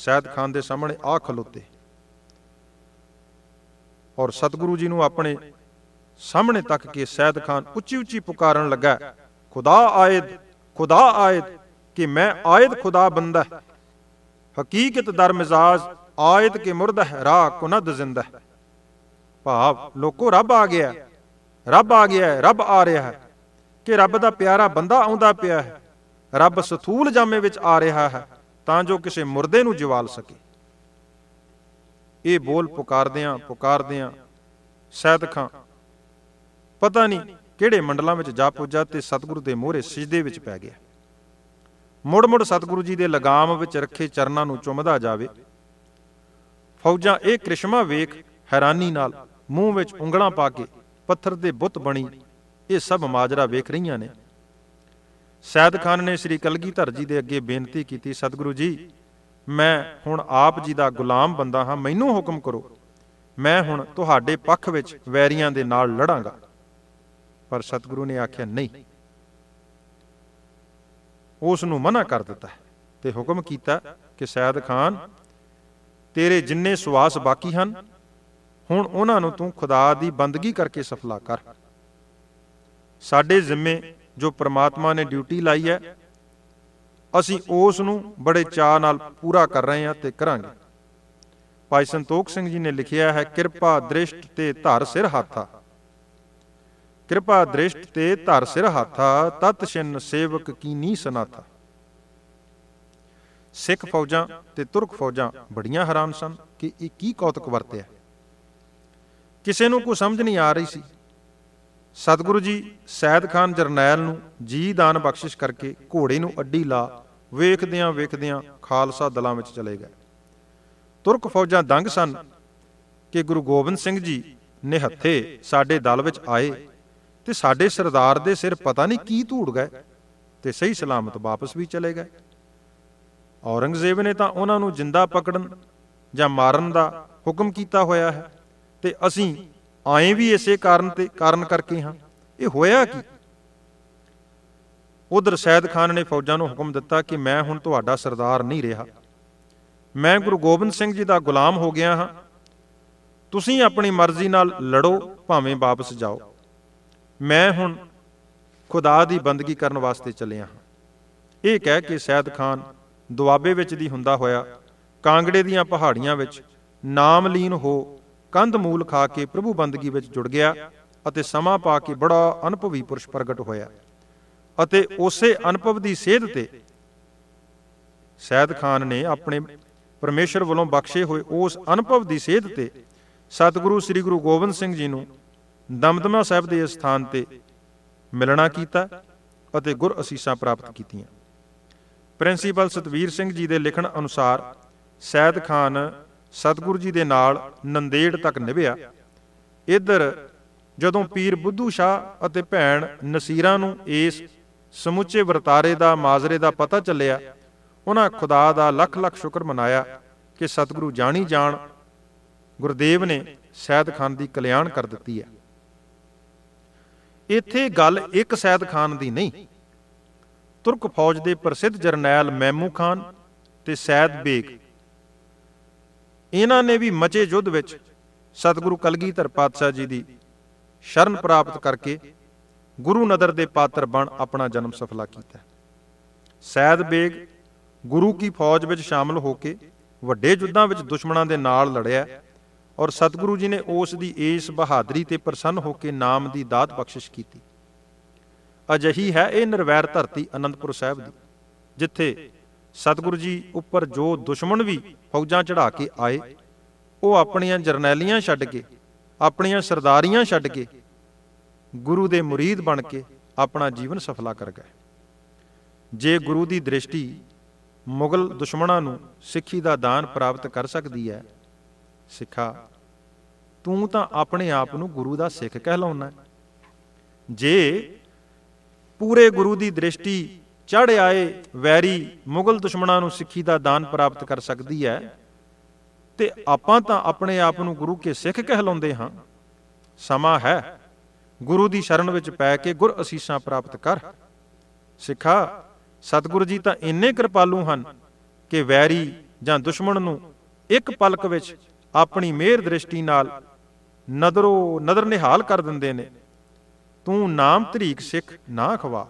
ਸੈਦ ਖਾਨ ਦੇ ਸਾਹਮਣੇ ਆ ਖਲੋਤੇ ਔਰ ਸਤਿਗੁਰੂ ਜੀ ਨੂੰ ਆਪਣੇ ਸਾਹਮਣੇ ਤੱਕ ਕੇ ਸੈਦ ਖਾਨ ਉੱਚੀ ਉੱਚੀ ਪੁਕਾਰਨ ਲੱਗਾ ਖੁਦਾ ਆਇਦ ਖੁਦਾ ਆਇਦ ਕਿ ਮੈਂ ਆਇਦ ਖੁਦਾ ਬੰਦਾ ਹਕੀਕਤ ਦਰ ਮਿਜ਼ਾਜ ਆਇਦ ਕੇ ਮੁਰਦਾ ਹੈ ਰਾਹ ਕੁਨਦ ਜ਼ਿੰਦਾ ਭਾਵ ਲੋਕੋ ਰੱਬ ਆ ਗਿਆ ਰੱਬ ਆ ਗਿਆ ਹੈ ਰੱਬ ਆ ਰਿਹਾ ਹੈ ਕਿ ਰੱਬ ਦਾ ਪਿਆਰਾ ਬੰਦਾ ਆਉਂਦਾ ਪਿਆ ਹੈ ਰੱਬ ਸਥੂਲ ਜਾਮੇ ਵਿੱਚ ਆ ਰਿਹਾ ਹੈ ਤਾਂ ਜੋ ਕਿਸੇ ਮੁਰਦੇ ਨੂੰ ਜਿਵਾਲ ਸਕੇ ਇਹ ਬੋਲ ਪੁਕਾਰਦਿਆਂ ਪੁਕਾਰਦਿਆਂ ਸੈਦ ਖਾਂ ਪਤਾ ਨਹੀਂ ਕਿਹੜੇ ਮੰਡਲਾਂ ਵਿੱਚ ਜਾ ਪੁੱਜਾ ਤੇ ਸਤਿਗੁਰੂ ਦੇ ਮੋਹਰੇ ਸਜਦੇ ਵਿੱਚ ਪੈ ਗਿਆ ਮੁੜ ਮੁੜ ਸਤਿਗੁਰੂ ਜੀ ਦੇ ਲਗਾਮ ਵਿੱਚ ਰੱਖੇ ਚਰਨਾਂ ਨੂੰ ਚੁੰਮਦਾ ਜਾਵੇ ਫੌਜਾਂ ਇਹ ਕ੍ਰਿਸ਼ਮਾ ਵੇਖ ਹੈਰਾਨੀ ਨਾਲ ਮੂੰਹ ਵਿੱਚ ਉਂਗਲਾਂ ਪਾ ਕੇ ਪੱਥਰ ਦੇ ਬੁੱਤ ਬਣੀ ਇਹ ਸਭ ਮਾਜਰਾ ਵੇਖ ਰਹੀਆਂ ਨੇ ਸੈਦ ਖਾਨ ਨੇ ਸ੍ਰੀ ਕਲਗੀਧਰ ਜੀ ਦੇ ਅੱਗੇ ਬੇਨਤੀ ਕੀਤੀ ਸਤਿਗੁਰੂ ਜੀ ਮੈਂ ਹੁਣ ਆਪ ਜੀ ਦਾ ਗੁਲਾਮ ਬੰਦਾ ਹਾਂ ਮੈਨੂੰ ਹੁਕਮ ਕਰੋ ਮੈਂ ਹੁਣ ਤੁਹਾਡੇ ਪੱਖ ਵਿੱਚ ਵੈਰੀਆਂ ਦੇ ਨਾਲ ਲੜਾਂਗਾ ਪਰ ਸਤਿਗੁਰੂ ਨੇ ਆਖਿਆ ਨਹੀਂ ਉਸ ਨੂੰ ਮਨਾ ਕਰ ਦਿੱਤਾ ਤੇ ਹੁਕਮ ਕੀਤਾ ਕਿ ਸੈਦ ਖਾਨ ਤੇਰੇ ਜਿੰਨੇ ਸਵਾਸ ਬਾਕੀ ਹਨ ਹੁਣ ਉਹਨਾਂ ਨੂੰ ਤੂੰ ਖੁਦਾ ਦੀ ਬੰਦਗੀ ਕਰਕੇ ਸਫਲਾ ਕਰ ਸਾਡੇ ਜ਼ਿੰਮੇ ਜੋ ਪ੍ਰਮਾਤਮਾ ਨੇ ਡਿਊਟੀ ਲਾਈ ਹੈ ਅਸੀਂ ਉਸ ਨੂੰ ਬੜੇ ਚਾਹ ਨਾਲ ਪੂਰਾ ਕਰ ਰਹੇ ਹਾਂ ਤੇ ਕਰਾਂਗੇ ਭਾਈ ਸੰਤੋਖ ਸਿੰਘ ਜੀ ਨੇ ਲਿਖਿਆ ਹੈ ਕਿਰਪਾ ਦ੍ਰਿਸ਼ਟ ਤੇ ਧਰ ਸਿਰ ਹਾਥਾ ਕਿਰਪਾ ਦ੍ਰਿਸ਼ਟ ਤੇ ਧਰ ਸਿਰ ਹਾਥਾ ਤਤ ਛਿੰਨ ਸੇਵਕ ਕੀ ਨੀ ਸਨਾਥਾ ਸਿੱਖ ਫੌਜਾਂ ਤੇ ਤੁਰਕ ਫੌਜਾਂ ਬੜੀਆਂ ਹੈਰਾਨ ਸਨ ਕਿ ਇਹ ਕੀ ਕੌਤਕ ਵਰਤਿਆ ਕਿਸੇ ਨੂੰ ਕੋਈ ਸਮਝ ਨਹੀਂ ਆ ਰਹੀ ਸੀ ਸਤਿਗੁਰੂ ਜੀ ਸੈਦ ਖਾਨ ਜਰਨੈਲ ਨੂੰ ਜੀ ਦਾਨ ਬਖਸ਼ਿਸ਼ ਕਰਕੇ ਘੋੜੇ ਨੂੰ ਅੱਡੀ ਲਾ ਵੇਖਦਿਆਂ ਵੇਖਦਿਆਂ ਖਾਲਸਾ ਦਲਾਂ ਵਿੱਚ ਚਲੇ ਗਏ ਤੁਰਕ ਫੌਜਾਂ ਦੰਗ ਸਨ ਕਿ ਗੁਰੂ ਗੋਬਿੰਦ ਸਿੰਘ ਜੀ ਨੇ ਹੱਥੇ ਸਾਡੇ ਦਲ ਵਿੱਚ ਆਏ ਤੇ ਸਾਡੇ ਸਰਦਾਰ ਦੇ ਸਿਰ ਪਤਾ ਨਹੀਂ ਕੀ ਧੂੜ ਗਏ ਤੇ ਸਹੀ ਸਲਾਮਤ ਵਾਪਸ ਵੀ ਚਲੇ ਗਏ ਔਰੰਗਜ਼ੇਬ ਨੇ ਤਾਂ ਉਹਨਾਂ ਨੂੰ ਜਿੰਦਾ ਪਕੜਨ ਜਾਂ ਮਾਰਨ ਦਾ ਹੁਕਮ ਕੀਤਾ ਹੋਇਆ ਹੈ ਤੇ ਅਸੀਂ ਆਏ ਵੀ ਇਸੇ ਕਾਰਨ ਤੇ ਕਾਰਨ ਕਰਕੇ ਹਾਂ ਇਹ ਹੋਇਆ ਕੀ ਉਧਰ ਸੈਦ ਖਾਨ ਨੇ ਫੌਜਾਂ ਨੂੰ ਹੁਕਮ ਦਿੱਤਾ ਕਿ ਮੈਂ ਹੁਣ ਤੁਹਾਡਾ ਸਰਦਾਰ ਨਹੀਂ ਰਿਹਾ ਮੈਂ ਗੁਰੂ ਗੋਬਿੰਦ ਸਿੰਘ ਜੀ ਦਾ ਗੁਲਾਮ ਹੋ ਗਿਆ ਹਾਂ ਤੁਸੀਂ ਆਪਣੀ ਮਰਜ਼ੀ ਨਾਲ ਲੜੋ ਭਾਵੇਂ ਵਾਪਸ ਜਾਓ ਮੈਂ ਹੁਣ ਖੁਦਾ ਦੀ ਬੰਦਗੀ ਕਰਨ ਵਾਸਤੇ ਚੱਲਿਆ ਹਾਂ ਇਹ ਕਹਿ ਕੇ ਸੈਦ ਖਾਨ ਦੁਆਬੇ ਵਿੱਚ ਦੀ ਹੁੰਦਾ ਹੋਇਆ ਕਾਂਗੜੇ ਦੀਆਂ ਪਹਾੜੀਆਂ ਵਿੱਚ ਨਾਮ ਲੀਨ ਹੋ ਕੰਧ ਮੂਲ ਖਾ ਕੇ ਪ੍ਰਭੂ ਬੰਦਗੀ ਵਿੱਚ ਜੁੜ ਗਿਆ ਅਤੇ ਸਮਾਂ ਪਾ ਕੇ ਬੜਾ ਅਨੁਭਵੀ ਪੁਰਸ਼ ਪ੍ਰਗਟ ਹੋਇਆ ਅਤੇ ਉਸੇ ਅਨੁਭਵ ਦੀ ਸੇਧ ਤੇ ਸੈਦ ਖਾਨ ਨੇ ਆਪਣੇ ਪਰਮੇਸ਼ਰ ਵੱਲੋਂ ਬਖਸ਼ੇ ਹੋਏ ਉਸ ਅਨੁਭਵ ਦੀ ਸੇਧ ਤੇ ਸਤਿਗੁਰੂ ਸ੍ਰੀ ਗੁਰੂ ਗੋਬਿੰਦ ਸਿੰਘ ਜੀ ਨੂੰ ਦਮਦਮਾ ਸਾਹਿਬ ਦੇ ਸਥਾਨ ਤੇ ਮਿਲਣਾ ਕੀਤਾ ਅਤੇ ਗੁਰ ਅਸੀਸਾਂ ਪ੍ਰਾਪਤ ਕੀਤੀਆਂ ਪ੍ਰਿੰਸੀਪਲ ਸਤਵੀਰ ਸਿੰਘ ਜੀ ਦੇ ਲਿਖਣ ਅਨੁਸਾਰ ਸੈਦ ਖਾਨ ਸਤਿਗੁਰੂ ਜੀ ਦੇ ਨਾਲ ਨੰਦੇੜ ਤੱਕ ਨਿਭਿਆ ਇਧਰ ਜਦੋਂ ਪੀਰ ਬੁੱਧੂ ਸ਼ਾਹ ਅਤੇ ਭੈਣ ਨਸੀਰਾ ਨੂੰ ਇਸ ਸਮੁੱਚੇ ਵਰਤਾਰੇ ਦਾ ਮਾਜ਼ਰੇ ਦਾ ਪਤਾ ਚੱਲਿਆ ਉਹਨਾਂ ਖੁਦਾ ਦਾ ਲੱਖ ਲੱਖ ਸ਼ੁਕਰ ਮਨਾਇਆ ਕਿ ਸਤਿਗੁਰੂ ਜਾਣੀ ਜਾਣ ਗੁਰਦੇਵ ਨੇ ਸੈਦ ਖਾਨ ਦੀ ਕਲਿਆਣ ਕਰ ਦਿੱਤੀ ਹੈ ਇੱਥੇ ਗੱਲ ਇੱਕ ਸੈਦ ਖਾਨ ਦੀ ਨਹੀਂ ਤੁਰਕ ਫੌਜ ਦੇ ਪ੍ਰਸਿੱਧ ਜਰਨੈਲ ਮੈਮੂ ਖਾਨ ਤੇ ਸੈਦ ਬੇਗ ਇਹਨਾਂ ਨੇ ਵੀ ਮਚੇ ਯੁੱਧ ਵਿੱਚ ਸਤਿਗੁਰੂ ਕਲਗੀਧਰ ਪਾਤਸ਼ਾਹ ਜੀ ਦੀ ਸ਼ਰਨ ਪ੍ਰਾਪਤ ਕਰਕੇ ਗੁਰੂ ਨਦਰ ਦੇ ਪਾਤਰ ਬਣ ਆਪਣਾ ਜਨਮ ਸਫਲਾ ਕੀਤਾ ਸੈਦ ਬੇਗ ਗੁਰੂ ਕੀ ਫੌਜ ਵਿੱਚ ਸ਼ਾਮਲ ਹੋ ਕੇ ਵੱਡੇ ਯੁੱਧਾਂ ਵਿੱਚ ਦੁਸ਼ਮਣਾਂ ਦੇ ਨਾਲ ਲੜਿਆ ਔਰ ਸਤਿਗੁਰੂ ਜੀ ਨੇ ਉਸ ਦੀ ਇਸ ਬਹਾਦਰੀ ਤੇ ਪ੍ਰਸੰਨ ਹੋ ਕੇ ਨਾਮ ਦੀ ਦਾਤ ਬਖਸ਼ਿਸ਼ ਕੀਤੀ ਅਜਹੀ ਹੈ ਇਹ ਨਿਰਵੈਰ ਧਰਤੀ ਅਨੰਦਪੁਰ ਸਾਹਿਬ ਦੀ ਜਿੱਥੇ ਸਤਿਗੁਰੂ ਜੀ ਉੱਪਰ ਜੋ ਦੁਸ਼ਮਣ ਵੀ ਫੌਜਾਂ ਚੜਾ ਕੇ ਆਏ ਉਹ ਆਪਣੀਆਂ ਜਰਨੈਲੀਆਂ ਛੱਡ ਕੇ ਆਪਣੀਆਂ ਸਰਦਾਰੀਆਂ ਛੱਡ ਕੇ ਗੁਰੂ ਦੇ ਮੁਰੀਦ ਬਣ ਕੇ ਆਪਣਾ ਜੀਵਨ ਸਫਲਾ ਕਰ ਗਏ ਜੇ ਗੁਰੂ ਦੀ ਦ੍ਰਿਸ਼ਟੀ ਮੁਗਲ ਦੁਸ਼ਮਣਾਂ ਨੂੰ ਸਿੱਖੀ ਦਾ ਦਾਨ ਪ੍ਰਾਪਤ ਕਰ ਸਕਦੀ ਹੈ ਸਿੱਖਾ ਤੂੰ ਤਾਂ ਆਪਣੇ ਆਪ ਨੂੰ ਗੁਰੂ ਦਾ ਸਿੱਖ ਕਹਿ ਲਾਉਣਾ ਜੇ ਪੂਰੇ ਗੁਰੂ ਦੀ ਦ੍ਰਿਸ਼ਟੀ ਚੜ ਆਏ ਵੈਰੀ ਮੁਗਲ ਦੁਸ਼ਮਣਾਂ ਨੂੰ ਸਿੱਖੀ ਦਾ ਦਾਨ ਪ੍ਰਾਪਤ ਕਰ ਸਕਦੀ ਹੈ ਤੇ ਆਪਾਂ ਤਾਂ ਆਪਣੇ ਆਪ ਨੂੰ ਗੁਰੂ ਕੇ ਸਿੱਖ ਕਹਿਲਾਉਂਦੇ ਹਾਂ ਸਮਾਂ ਹੈ ਗੁਰੂ ਦੀ ਸ਼ਰਨ ਵਿੱਚ ਪੈ ਕੇ ਗੁਰ ਅਸੀਸਾਂ ਪ੍ਰਾਪਤ ਕਰ ਸਿੱਖਾ ਸਤਿਗੁਰੂ ਜੀ ਤਾਂ ਇੰਨੇ ਕਿਰਪਾਲੂ ਹਨ ਕਿ ਵੈਰੀ ਜਾਂ ਦੁਸ਼ਮਣ ਨੂੰ ਇੱਕ ਪਲਕ ਵਿੱਚ ਆਪਣੀ ਮਿਹਰ ਦ੍ਰਿਸ਼ਟੀ ਨਾਲ ਨਦਰੋ ਨਦਰ ਨਿਹਾਲ ਕਰ ਦਿੰਦੇ ਨੇ ਤੂੰ ਨਾਮ ਤਰੀਕ ਸਿੱਖ ਨਾ ਖਵਾ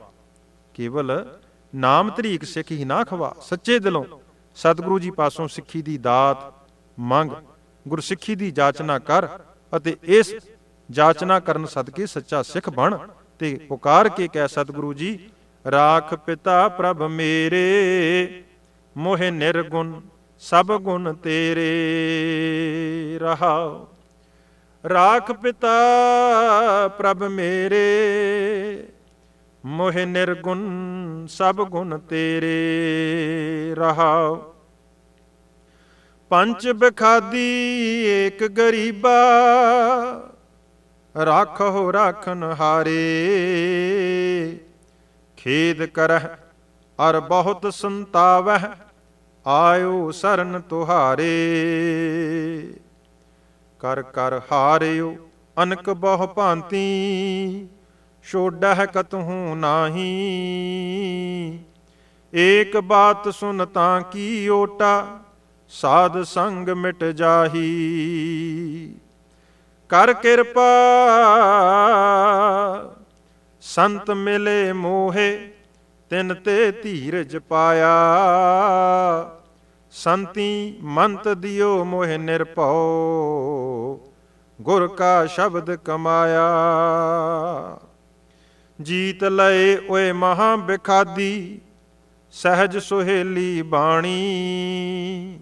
ਕੇਵਲ ਨਾਮ ਤਰੀਕ ਸਿੱਖ ਹੀ ਨਾ ਖਵਾ ਸੱਚੇ ਦਿਲੋਂ ਸਤਿਗੁਰੂ ਜੀ ਪਾਸੋਂ ਸਿੱਖੀ ਦੀ ਦਾਤ ਮੰਗ ਗੁਰਸਿੱਖੀ ਦੀ ਜਾਚਨਾ ਕਰ ਅਤੇ ਇਸ ਜਾਚਨਾ ਕਰਨ ਸਦਕੇ ਸੱਚਾ ਸਿੱਖ ਬਣ ਤੇ ਪੁਕਾਰ ਕੇ ਕਹਿ ਸਤਿਗੁਰੂ ਜੀ ਰਾਖ ਪਿਤਾ ਪ੍ਰਭ ਮੇਰੇ ਮੋਹ ਨਿਰਗੁਣ ਸਭ ਗੁਣ ਤੇਰੇ ਰਹਾਉ ਰਾਖ ਪਿਤਾ ਪ੍ਰਭ ਮੇਰੇ ਮੋਹ ਨਿਰਗੁਣ ਸਭ ਗੁਣ ਤੇਰੇ ਰਹਾਉ ਪੰਜ ਬਖਾਦੀ ਏਕ ਗਰੀਬਾ ਰਾਖੋ ਰਾਖਨ ਹਾਰੇ ਖੇਦ ਕਰਹ ਅਰ ਬਹੁਤ ਸੰਤਾਵਹਿ ਆਇਓ ਸਰਨ ਤੁਹਾਰੇ ਕਰ ਕਰ ਹਾਰਿਓ ਅਨਕ ਬਹੁ ਭਾਂਤੀ ਛੋਡਹਿ ਕਤਹੁ ਨਾਹੀ ਏਕ ਬਾਤ ਸੁਨ ਤਾਂ ਕੀ ਓਟਾ ਸਾਧ ਸੰਗ ਮਿਟ ਜਾਹੀ ਕਰ ਕਿਰਪਾ ਸੰਤ ਮਿਲੇ ਮੋਹੇ ਤਿਨ ਤੇ ਧੀਰਜ ਪਾਇਆ ਸੰਤੀ ਮੰਤ ਦਿਓ ਮੋਹ ਨਿਰਭਉ ਗੁਰ ਕਾ ਸ਼ਬਦ ਕਮਾਇਆ ਜੀਤ ਲਏ ਓਏ ਮਹਾ ਬਿਖਾਦੀ ਸਹਿਜ ਸੁਹੇਲੀ ਬਾਣੀ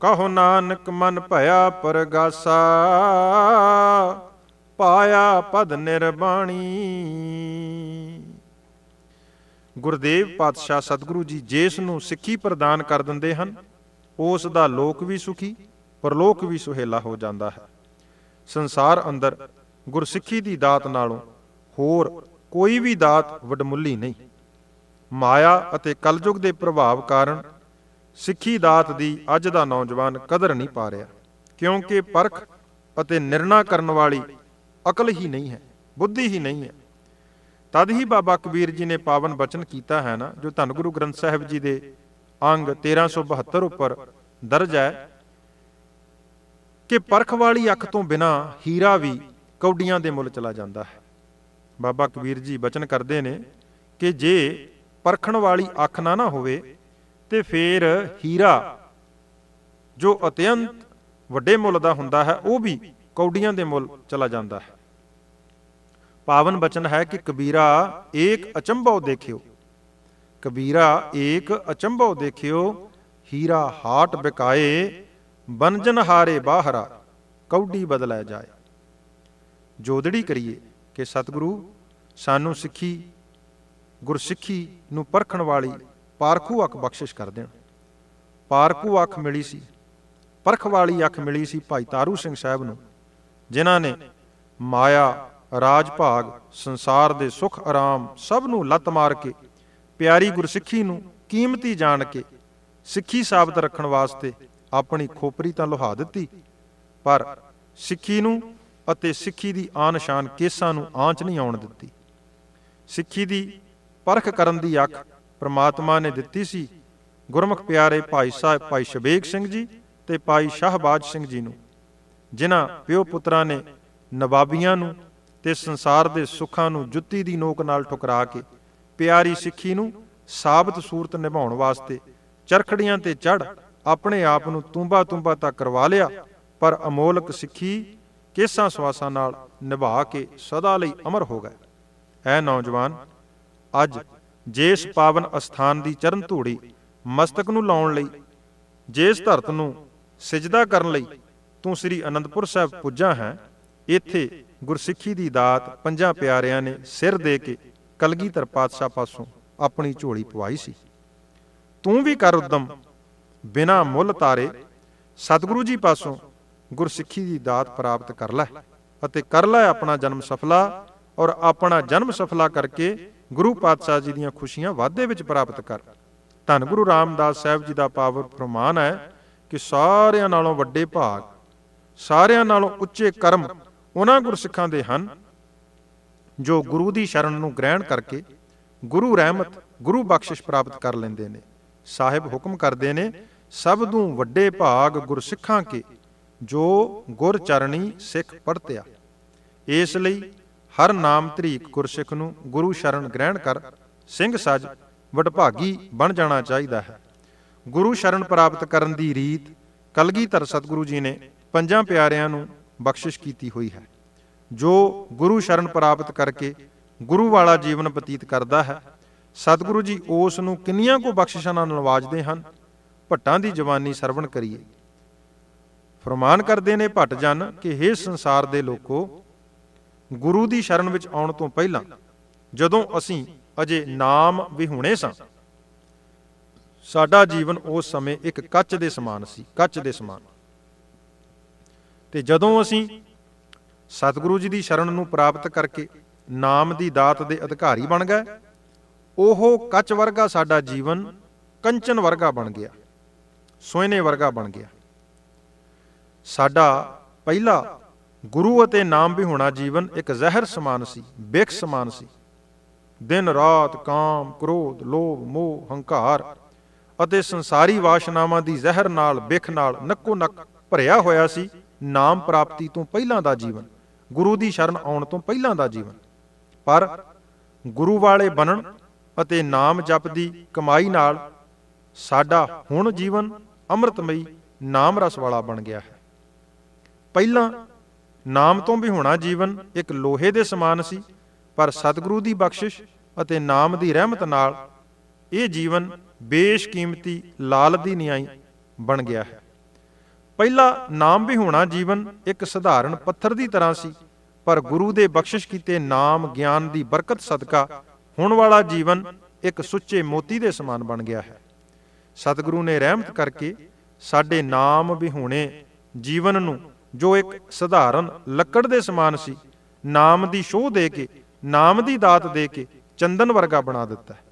ਕਹੋ ਨਾਨਕ ਮਨ ਭਇਆ ਪਰਗਾਸਾ ਪਾਇਆ ਪਦ ਨਿਰਬਾਣੀ ਗੁਰਦੇਵ ਪਾਤਸ਼ਾਹ ਸਤਿਗੁਰੂ ਜੀ ਜਿਸ ਨੂੰ ਸਿੱਖੀ ਪ੍ਰਦਾਨ ਕਰ ਦਿੰਦੇ ਹਨ ਉਸ ਦਾ ਲੋਕ ਵੀ ਸੁਖੀ ਪਰਲੋਕ ਵੀ ਸੁਹੇਲਾ ਹੋ ਜਾਂਦਾ ਹੈ ਸੰਸਾਰ ਅੰਦਰ ਗੁਰਸਿੱਖੀ ਦੀ ਦਾਤ ਨਾਲੋਂ ਹੋਰ ਕੋਈ ਵੀ ਦਾਤ ਵਡਮੁੱਲੀ ਨਹੀਂ ਮਾਇਆ ਅਤੇ ਕਲਯੁਗ ਦੇ ਪ੍ਰਭਾਵ ਕਾਰਨ ਸਿੱਖੀ ਦਾਤ ਦੀ ਅੱਜ ਦਾ ਨੌਜਵਾਨ ਕਦਰ ਨਹੀਂ ਪਾ ਰਿਹਾ ਕਿਉਂਕਿ ਪਰਖ ਅਤੇ ਨਿਰਣਾ ਕਰਨ ਵਾਲੀ ਅਕਲ ਹੀ ਨਹੀਂ ਹੈ ਬੁੱਧੀ ਹੀ ਨਹੀਂ ਹੈ ਤਦ ਹੀ ਬਾਬਾ ਕਬੀਰ ਜੀ ਨੇ ਪਾਵਨ ਬਚਨ ਕੀਤਾ ਹੈ ਨਾ ਜੋ ਧੰਨ ਗੁਰੂ ਗ੍ਰੰਥ ਸਾਹਿਬ ਜੀ ਦੇ ਅੰਗ 1372 ਉੱਪਰ ਦਰਜ ਹੈ ਕਿ ਪਰਖ ਵਾਲੀ ਅੱਖ ਤੋਂ ਬਿਨਾ ਹੀਰਾ ਵੀ ਕੌਡੀਆਂ ਦੇ ਮੁੱਲ ਚਲਾ ਜਾਂਦਾ ਹੈ ਬਾਬਾ ਕਬੀਰ ਜੀ ਬਚਨ ਕਰਦੇ ਨੇ ਕਿ ਜੇ ਪਰਖਣ ਵਾਲੀ ਅੱਖ ਨਾ ਨਾ ਹੋਵੇ ਤੇ ਫੇਰ ਹੀਰਾ ਜੋ ਅਤਿਅੰਤ ਵੱਡੇ ਮੁੱਲ ਦਾ ਹੁੰਦਾ ਹੈ ਉਹ ਵੀ ਕੌਡੀਆਂ ਦੇ ਮੁੱਲ ਚਲਾ ਜਾਂਦਾ ਹੈ ਪਾਵਨ ਬਚਨ ਹੈ ਕਿ ਕਬੀਰਾ ਏਕ ਅਚੰਭਉ ਦੇਖਿਓ ਕਬੀਰਾ ਏਕ ਅਚੰਭਉ ਦੇਖਿਓ ਹੀਰਾ ਹਾਟ ਬਿਕਾਏ ਬਨਜਨ ਹਾਰੇ ਬਾਹਰਾ ਕੌਡੀ ਬਦਲਾ ਜਾਏ ਜੋਦੜੀ ਕਰੀਏ ਕਿ ਸਤਿਗੁਰੂ ਸਾਨੂੰ ਸਿੱਖੀ ਗੁਰਸਿੱਖੀ ਨੂੰ ਪਰਖਣ ਵਾਲੀ ਪਾਰਖੂ ਅੱਖ ਬਖਸ਼ਿਸ਼ ਕਰ ਦੇਣ ਪਾਰਖੂ ਅੱਖ ਮਿਲੀ ਸੀ ਪਰਖ ਵਾਲੀ ਅੱਖ ਮਿਲੀ ਸੀ ਭਾਈ ਤਾਰੂ ਸਿੰਘ ਸਾਹਿਬ ਨੂੰ ਜਿਨ੍ਹਾਂ ਨੇ ਮਾਇਆ ਰਾਜ ਭਾਗ ਸੰਸਾਰ ਦੇ ਸੁਖ ਆਰਾਮ ਸਭ ਨੂੰ ਲੱਤ ਮਾਰ ਕੇ ਪਿਆਰੀ ਗੁਰਸਿੱਖੀ ਨੂੰ ਕੀਮਤੀ ਜਾਣ ਕੇ ਸਿੱਖੀ ਸਾਬਤ ਰੱਖਣ ਵਾਸਤੇ ਆਪਣੀ ਖੋਪਰੀ ਤਾਂ ਲੁਹਾ ਦਿੱਤੀ ਪਰ ਸਿੱਖੀ ਨੂੰ ਅਤੇ ਸਿੱਖੀ ਦੀ ਆਨਸ਼ਾਨ ਕੇਸਾਂ ਨੂੰ ਆਂਚ ਨਹੀਂ ਆਉਣ ਦਿੱਤੀ ਸਿੱਖੀ ਦੀ ਪਰਖ ਕਰਨ ਦੀ ਅੱਖ ਪ੍ਰਮਾਤਮਾ ਨੇ ਦਿੱਤੀ ਸੀ ਗੁਰਮੁਖ ਪਿਆਰੇ ਭਾਈ ਸਾਹਿਬ ਭਾਈ ਸ਼ਬੇਕ ਸਿੰਘ ਜੀ ਤੇ ਭਾਈ ਸ਼ਾਹਬਾਜ ਸਿੰਘ ਜੀ ਨੂੰ ਜਿਨ੍ਹਾਂ ਪਿਓ ਪੁੱਤਰਾਂ ਨੇ ਨਵਾਬੀਆਂ ਨੂੰ ਤੇ ਸੰਸਾਰ ਦੇ ਸੁੱਖਾਂ ਨੂੰ ਜੁੱਤੀ ਦੀ ਨੋਕ ਨਾਲ ਠੁਕਰਾ ਕੇ ਪਿਆਰੀ ਸਿੱਖੀ ਨੂੰ ਸਾਬਤ ਸੂਰਤ ਨਿਭਾਉਣ ਵਾਸਤੇ ਚਰਖੜੀਆਂ ਤੇ ਚੜ ਆਪਣੇ ਆਪ ਨੂੰ ਤੂੰਬਾ ਤੂੰਬਾ ਤੱਕ ਕਰਵਾ ਲਿਆ ਪਰ ਅਮੋਲਕ ਸਿੱਖੀ ਕੇਸਾਂ ਸਵਾਸਾਂ ਨਾਲ ਨਿਭਾ ਕੇ ਸਦਾ ਲਈ ਅਮਰ ਹੋ ਗਏ ਐ ਨੌਜਵਾਨ ਅੱਜ ਜੇਸ ਪਾਵਨ ਅਸਥਾਨ ਦੀ ਚਰਨ ਧੂੜੀ ਮਸਤਕ ਨੂੰ ਲਾਉਣ ਲਈ ਜੇਸ ਧਰਤ ਨੂੰ ਸਜਦਾ ਕਰਨ ਲਈ ਤੂੰ ਸ੍ਰੀ ਅਨੰਦਪੁਰ ਸਾਹਿਬ ਪੁੱਜਾ ਹੈ ਇੱਥੇ ਗੁਰਸਿੱਖੀ ਦੀ ਦਾਤ ਪੰਜਾਂ ਪਿਆਰਿਆਂ ਨੇ ਸਿਰ ਦੇ ਕੇ ਕਲਗੀਧਰ ਪਾਤਸ਼ਾਹ ਪਾਸੋਂ ਆਪਣੀ ਝੋਲੀ ਪਵਾਈ ਸੀ ਤੂੰ ਵੀ ਕਰ ਉਦਮ ਬਿਨਾ ਮੁੱਲ ਤਾਰੇ ਸਤਿਗੁਰੂ ਜੀ ਪਾਸੋਂ ਗੁਰਸਿੱਖੀ ਦੀ ਦਾਤ ਪ੍ਰਾਪਤ ਕਰ ਲੈ ਅਤੇ ਕਰ ਲੈ ਆਪਣਾ ਜਨਮ ਸਫਲਾ ਔਰ ਆਪਣਾ ਜਨਮ ਸਫਲਾ ਕਰਕੇ ਗੁਰੂ ਪਾਤਸ਼ਾਹ ਜੀ ਦੀਆਂ ਖੁਸ਼ੀਆਂ ਵਾਧੇ ਵਿੱਚ ਪ੍ਰਾਪਤ ਕਰ ਧੰਨ ਗੁਰੂ ਰਾਮਦਾਸ ਸਾਹਿਬ ਜੀ ਦਾ ਪਾਵਰ ਫਰਮਾਨ ਹੈ ਕਿ ਸਾਰਿਆਂ ਨਾਲੋਂ ਵੱਡੇ ਭਾਗ ਸਾਰਿਆਂ ਨਾਲੋਂ ਉੱਚੇ ਕਰਮ ਉਹਨਾਂ ਗੁਰਸਿੱਖਾਂ ਦੇ ਹਨ ਜੋ ਗੁਰੂ ਦੀ ਸ਼ਰਨ ਨੂੰ ਗ੍ਰਹਿਣ ਕਰਕੇ ਗੁਰੂ ਰਹਿਮਤ ਗੁਰੂ ਬਖਸ਼ਿਸ਼ ਪ੍ਰਾਪਤ ਕਰ ਲੈਂਦੇ ਨੇ ਸਾਹਿਬ ਹੁਕਮ ਕਰਦੇ ਨੇ ਸਭ ਤੋਂ ਵੱਡੇ ਭਾਗ ਗੁਰਸਿੱਖਾਂ ਕੇ ਜੋ ਗੁਰ ਚਰਣੀ ਸਿੱਖ ਪੜਤਿਆ ਇਸ ਲਈ ਹਰ ਨਾਮ ਧਰੀਕ ਗੁਰਸਿੱਖ ਨੂੰ ਗੁਰੂ ਸ਼ਰਨ ਗ੍ਰਹਿਣ ਕਰ ਸਿੰਘ ਸਜ ਵਡਭਾਗੀ ਬਣ ਜਾਣਾ ਚਾਹੀਦਾ ਹੈ ਗੁਰੂ ਸ਼ਰਨ ਪ੍ਰਾਪਤ ਕਰਨ ਦੀ ਰੀਤ ਕਲਗੀਧਰ ਸਤਿਗੁਰੂ ਜੀ ਨੇ ਪੰਜਾਂ ਪਿਆਰਿਆਂ ਨੂੰ ਬਖਸ਼ਿਸ਼ ਕੀਤੀ ਹੋਈ ਹੈ ਜੋ ਗੁਰੂ ਸ਼ਰਨ ਪ੍ਰਾਪਤ ਕਰਕੇ ਗੁਰੂ ਵਾਲਾ ਜੀਵਨ ਬਤੀਤ ਕਰਦਾ ਹੈ ਸਤਿਗੁਰੂ ਜੀ ਉਸ ਨੂੰ ਕਿੰਨੀਆਂ ਕੋ ਬਖਸ਼ਿਸ਼ਾਂ ਨਾਲ ਨਵਾਜਦੇ ਹਨ ਭੱਟਾਂ ਦੀ ਜਵਾਨੀ ਸਰਵਣ ਕਰੀਏ ਫਰਮਾਨ ਕਰਦੇ ਨੇ ਭਟ ਜਨ ਕਿ हे ਸੰਸਾਰ ਦੇ ਲੋਕੋ ਗੁਰੂ ਦੀ ਸ਼ਰਨ ਵਿੱਚ ਆਉਣ ਤੋਂ ਪਹਿਲਾਂ ਜਦੋਂ ਅਸੀਂ ਅਜੇ ਨਾਮ ਹੁਣੇ ਸਾਂ ਸਾਡਾ ਜੀਵਨ ਉਸ ਸਮੇਂ ਇੱਕ ਕੱਚ ਦੇ ਸਮਾਨ ਸੀ ਕੱਚ ਦੇ ਸਮਾਨ ਤੇ ਜਦੋਂ ਅਸੀਂ ਸਤਿਗੁਰੂ ਜੀ ਦੀ ਸ਼ਰਨ ਨੂੰ ਪ੍ਰਾਪਤ ਕਰਕੇ ਨਾਮ ਦੀ ਦਾਤ ਦੇ ਅਧਿਕਾਰੀ ਬਣ ਗਏ ਉਹ ਕੱਚ ਵਰਗਾ ਸਾਡਾ ਜੀਵਨ ਕੰਚਨ ਵਰਗਾ ਬਣ ਗਿਆ ਸੋਨੇ ਵਰਗਾ ਬਣ ਗਿਆ ਸਾਡਾ ਪਹਿਲਾ ਗੁਰੂ ਅਤੇ ਨਾਮ ਵੀ ਹੋਣਾ ਜੀਵਨ ਇੱਕ ਜ਼ਹਿਰ ਸਮਾਨ ਸੀ ਬੇਖ ਸਮਾਨ ਸੀ ਦਿਨ ਰਾਤ ਕਾਮ ਕ੍ਰੋਧ ਲੋਭ ਮੋਹ ਹੰਕਾਰ ਅਤੇ ਸੰਸਾਰੀ ਵਾਸ਼ਨਾਵਾਂ ਦੀ ਜ਼ਹਿਰ ਨਾਲ ਬਿਖ ਨਾਲ ਨੱਕੋ ਨੱਕ ਭਰਿਆ ਹੋਇਆ ਸੀ ਨਾਮ ਪ੍ਰਾਪਤੀ ਤੋਂ ਪਹਿਲਾਂ ਦਾ ਜੀਵਨ ਗੁਰੂ ਦੀ ਸ਼ਰਨ ਆਉਣ ਤੋਂ ਪਹਿਲਾਂ ਦਾ ਜੀਵਨ ਪਰ ਗੁਰੂ ਵਾਲੇ ਬਨਣ ਅਤੇ ਨਾਮ ਜਪ ਦੀ ਕਮਾਈ ਨਾਲ ਸਾਡਾ ਹੁਣ ਜੀਵਨ ਅੰਮ੍ਰਿਤਮਈ ਨਾਮ ਰਸ ਵਾਲਾ ਬਣ ਗਿਆ ਹੈ ਪਹਿਲਾਂ ਨਾਮ ਤੋਂ ਵੀ ਹੋਣਾ ਜੀਵਨ ਇੱਕ ਲੋਹੇ ਦੇ ਸਮਾਨ ਸੀ ਪਰ ਸਤਿਗੁਰੂ ਦੀ ਬਖਸ਼ਿਸ਼ ਅਤੇ ਨਾਮ ਦੀ ਰਹਿਮਤ ਨਾਲ ਇਹ ਜੀਵਨ ਬੇਸ਼ਕੀਮਤੀ ਲਾਲ ਦੀ ਨਿਆਈ ਬਣ ਗਿਆ ਹੈ ਪਹਿਲਾ ਨਾਮ ਵੀ ਹੋਣਾ ਜੀਵਨ ਇੱਕ ਸਧਾਰਨ ਪੱਥਰ ਦੀ ਤਰ੍ਹਾਂ ਸੀ ਪਰ ਗੁਰੂ ਦੇ ਬਖਸ਼ਿਸ਼ ਕੀਤੇ ਨਾਮ ਗਿਆਨ ਦੀ ਬਰਕਤ ਸਦਕਾ ਹੁਣ ਵਾਲਾ ਜੀਵਨ ਇੱਕ ਸੁੱਚੇ ਮੋਤੀ ਦੇ ਸਮਾਨ ਬਣ ਗਿਆ ਹੈ ਸਤਿਗੁਰੂ ਨੇ ਰਹਿਮਤ ਕਰਕੇ ਸਾਡੇ ਨਾਮ ਵੀ ਹੋਣੇ ਜੀਵਨ ਨੂੰ ਜੋ ਇੱਕ ਸਧਾਰਨ ਲੱਕੜ ਦੇ ਸਮਾਨ ਸੀ ਨਾਮ ਦੀ ਸ਼ੋਹ ਦੇ ਕੇ ਨਾਮ ਦੀ ਦਾਤ ਦੇ ਕੇ ਚੰਦਨ ਵਰਗਾ ਬਣਾ ਦਿੱਤਾ ਹੈ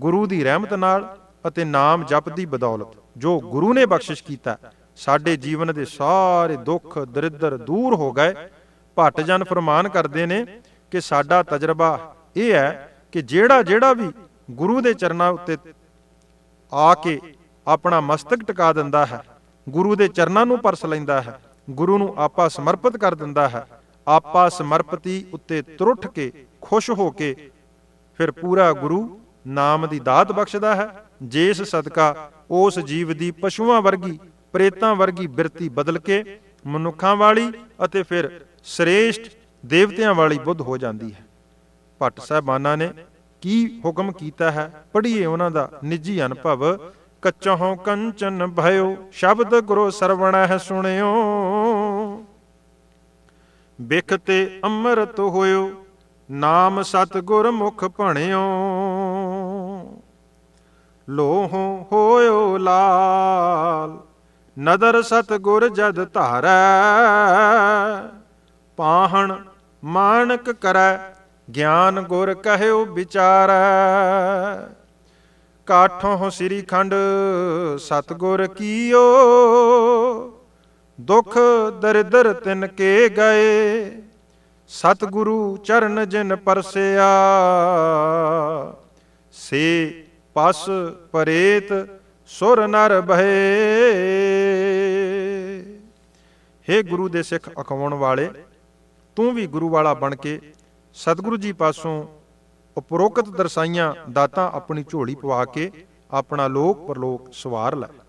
ਗੁਰੂ ਦੀ ਰਹਿਮਤ ਨਾਲ ਅਤੇ ਨਾਮ ਜਪ ਦੀ ਬਦੌਲਤ ਜੋ ਗੁਰੂ ਨੇ ਬਖਸ਼ਿਸ਼ ਕੀਤਾ ਸਾਡੇ ਜੀਵਨ ਦੇ ਸਾਰੇ ਦੁੱਖ ਦਰਿਦਰ ਦੂਰ ਹੋ ਗਏ ਭੱਟ ਜਨ ਫਰਮਾਨ ਕਰਦੇ ਨੇ ਕਿ ਸਾਡਾ ਤਜਰਬਾ ਇਹ ਹੈ ਕਿ ਜਿਹੜਾ ਜਿਹੜਾ ਵੀ ਗੁਰੂ ਦੇ ਚਰਨਾਂ ਉੱਤੇ ਆ ਕੇ ਆਪਣਾ ਮਸਤਕ ਟਿਕਾ ਦਿੰਦਾ ਹੈ ਗੁਰੂ ਦੇ ਚਰਨਾਂ ਨੂੰ ਪਰਸ ਲੈਂਦਾ ਹੈ ਗੁਰੂ ਨੂੰ ਆਪਾ ਸਮਰਪਿਤ ਕਰ ਦਿੰਦਾ ਹੈ ਆਪਾ ਸਮਰਪਤੀ ਉੱਤੇ ਤਰੁੱਠ ਕੇ ਖੁਸ਼ ਹੋ ਕੇ ਫਿਰ ਪੂਰਾ ਗੁਰੂ ਨਾਮ ਦੀ ਦਾਤ ਬਖਸ਼ਦਾ ਹੈ ਜੇਸ ਸਦਕਾ ਉਸ ਜੀਵ ਦੀ ਪਸ਼ੂਆਂ ਵਰਗੀ ਪ੍ਰੇਤਾਂ ਵਰਗੀ ਬਿਰਤੀ ਬਦਲ ਕੇ ਮਨੁੱਖਾਂ ਵਾਲੀ ਅਤੇ ਫਿਰ ਸ੍ਰੇਸ਼ਟ ਦੇਵਤਿਆਂ ਵਾਲੀ ਬੁੱਧ ਹੋ ਜਾਂਦੀ ਹੈ ਭੱਟ ਸਾਹਿਬਾਨਾਂ ਨੇ ਕੀ ਹੁਕਮ ਕੀਤਾ ਹੈ ਪੜ੍ਹੀਏ ਉਹਨਾਂ ਦਾ ਨਿੱਜੀ ਅਨੁਭਵ ਕਚਹੁ ਕੰਚਨ ਭਇਓ ਸ਼ਬਦ ਗੁਰੂ ਸਰਵਣਹਿ ਸੁਣਿਓ ਬਿਖਤੇ ਅੰਮ੍ਰਿਤ ਹੋਇਓ ਨਾਮ ਸਤਗੁਰ ਮੁਖ ਭਣਿਓ ਲੋਹ ਹੋਇਓ ਲਾਲ ਨਦਰ ਸਤਗੁਰ ਜਦ ਧਾਰੈ ਪਾਹਣ ਮਾਨਕ ਕਰੈ ਗਿਆਨ ਗੁਰ ਕਹਿਓ ਵਿਚਾਰੈ ਕਾਠੋਂ ਸ੍ਰੀ ਖੰਡ ਸਤਗੁਰ ਕੀਓ ਦੁਖ ਦਰਦਰ ਤਿਨ ਕੇ ਗਏ ਸਤਗੁਰੂ ਚਰਨ ਜਿਨ ਪਰਸਿਆ ਸੇ ਪਸ ਪਰੇਤ ਸੁਰ ਨਰ ਭਏ हे ਗੁਰੂ ਦੇ ਸਿੱਖ ਅਖਵਾਉਣ ਵਾਲੇ ਤੂੰ ਵੀ ਗੁਰੂ ਵਾਲਾ ਬਣ ਕੇ ਸਤਗੁਰੂ ਜੀ ਪਾਸੋਂ ਉਪਰੋਕਤ ਦਰਸਾਈਆਂ ਦਾਤਾਂ ਆਪਣੀ ਝੋਲੀ ਪਵਾ ਕੇ ਆਪਣਾ ਲੋਕ ਪਰਲੋਕ ਸਵਾਰ ਲੈ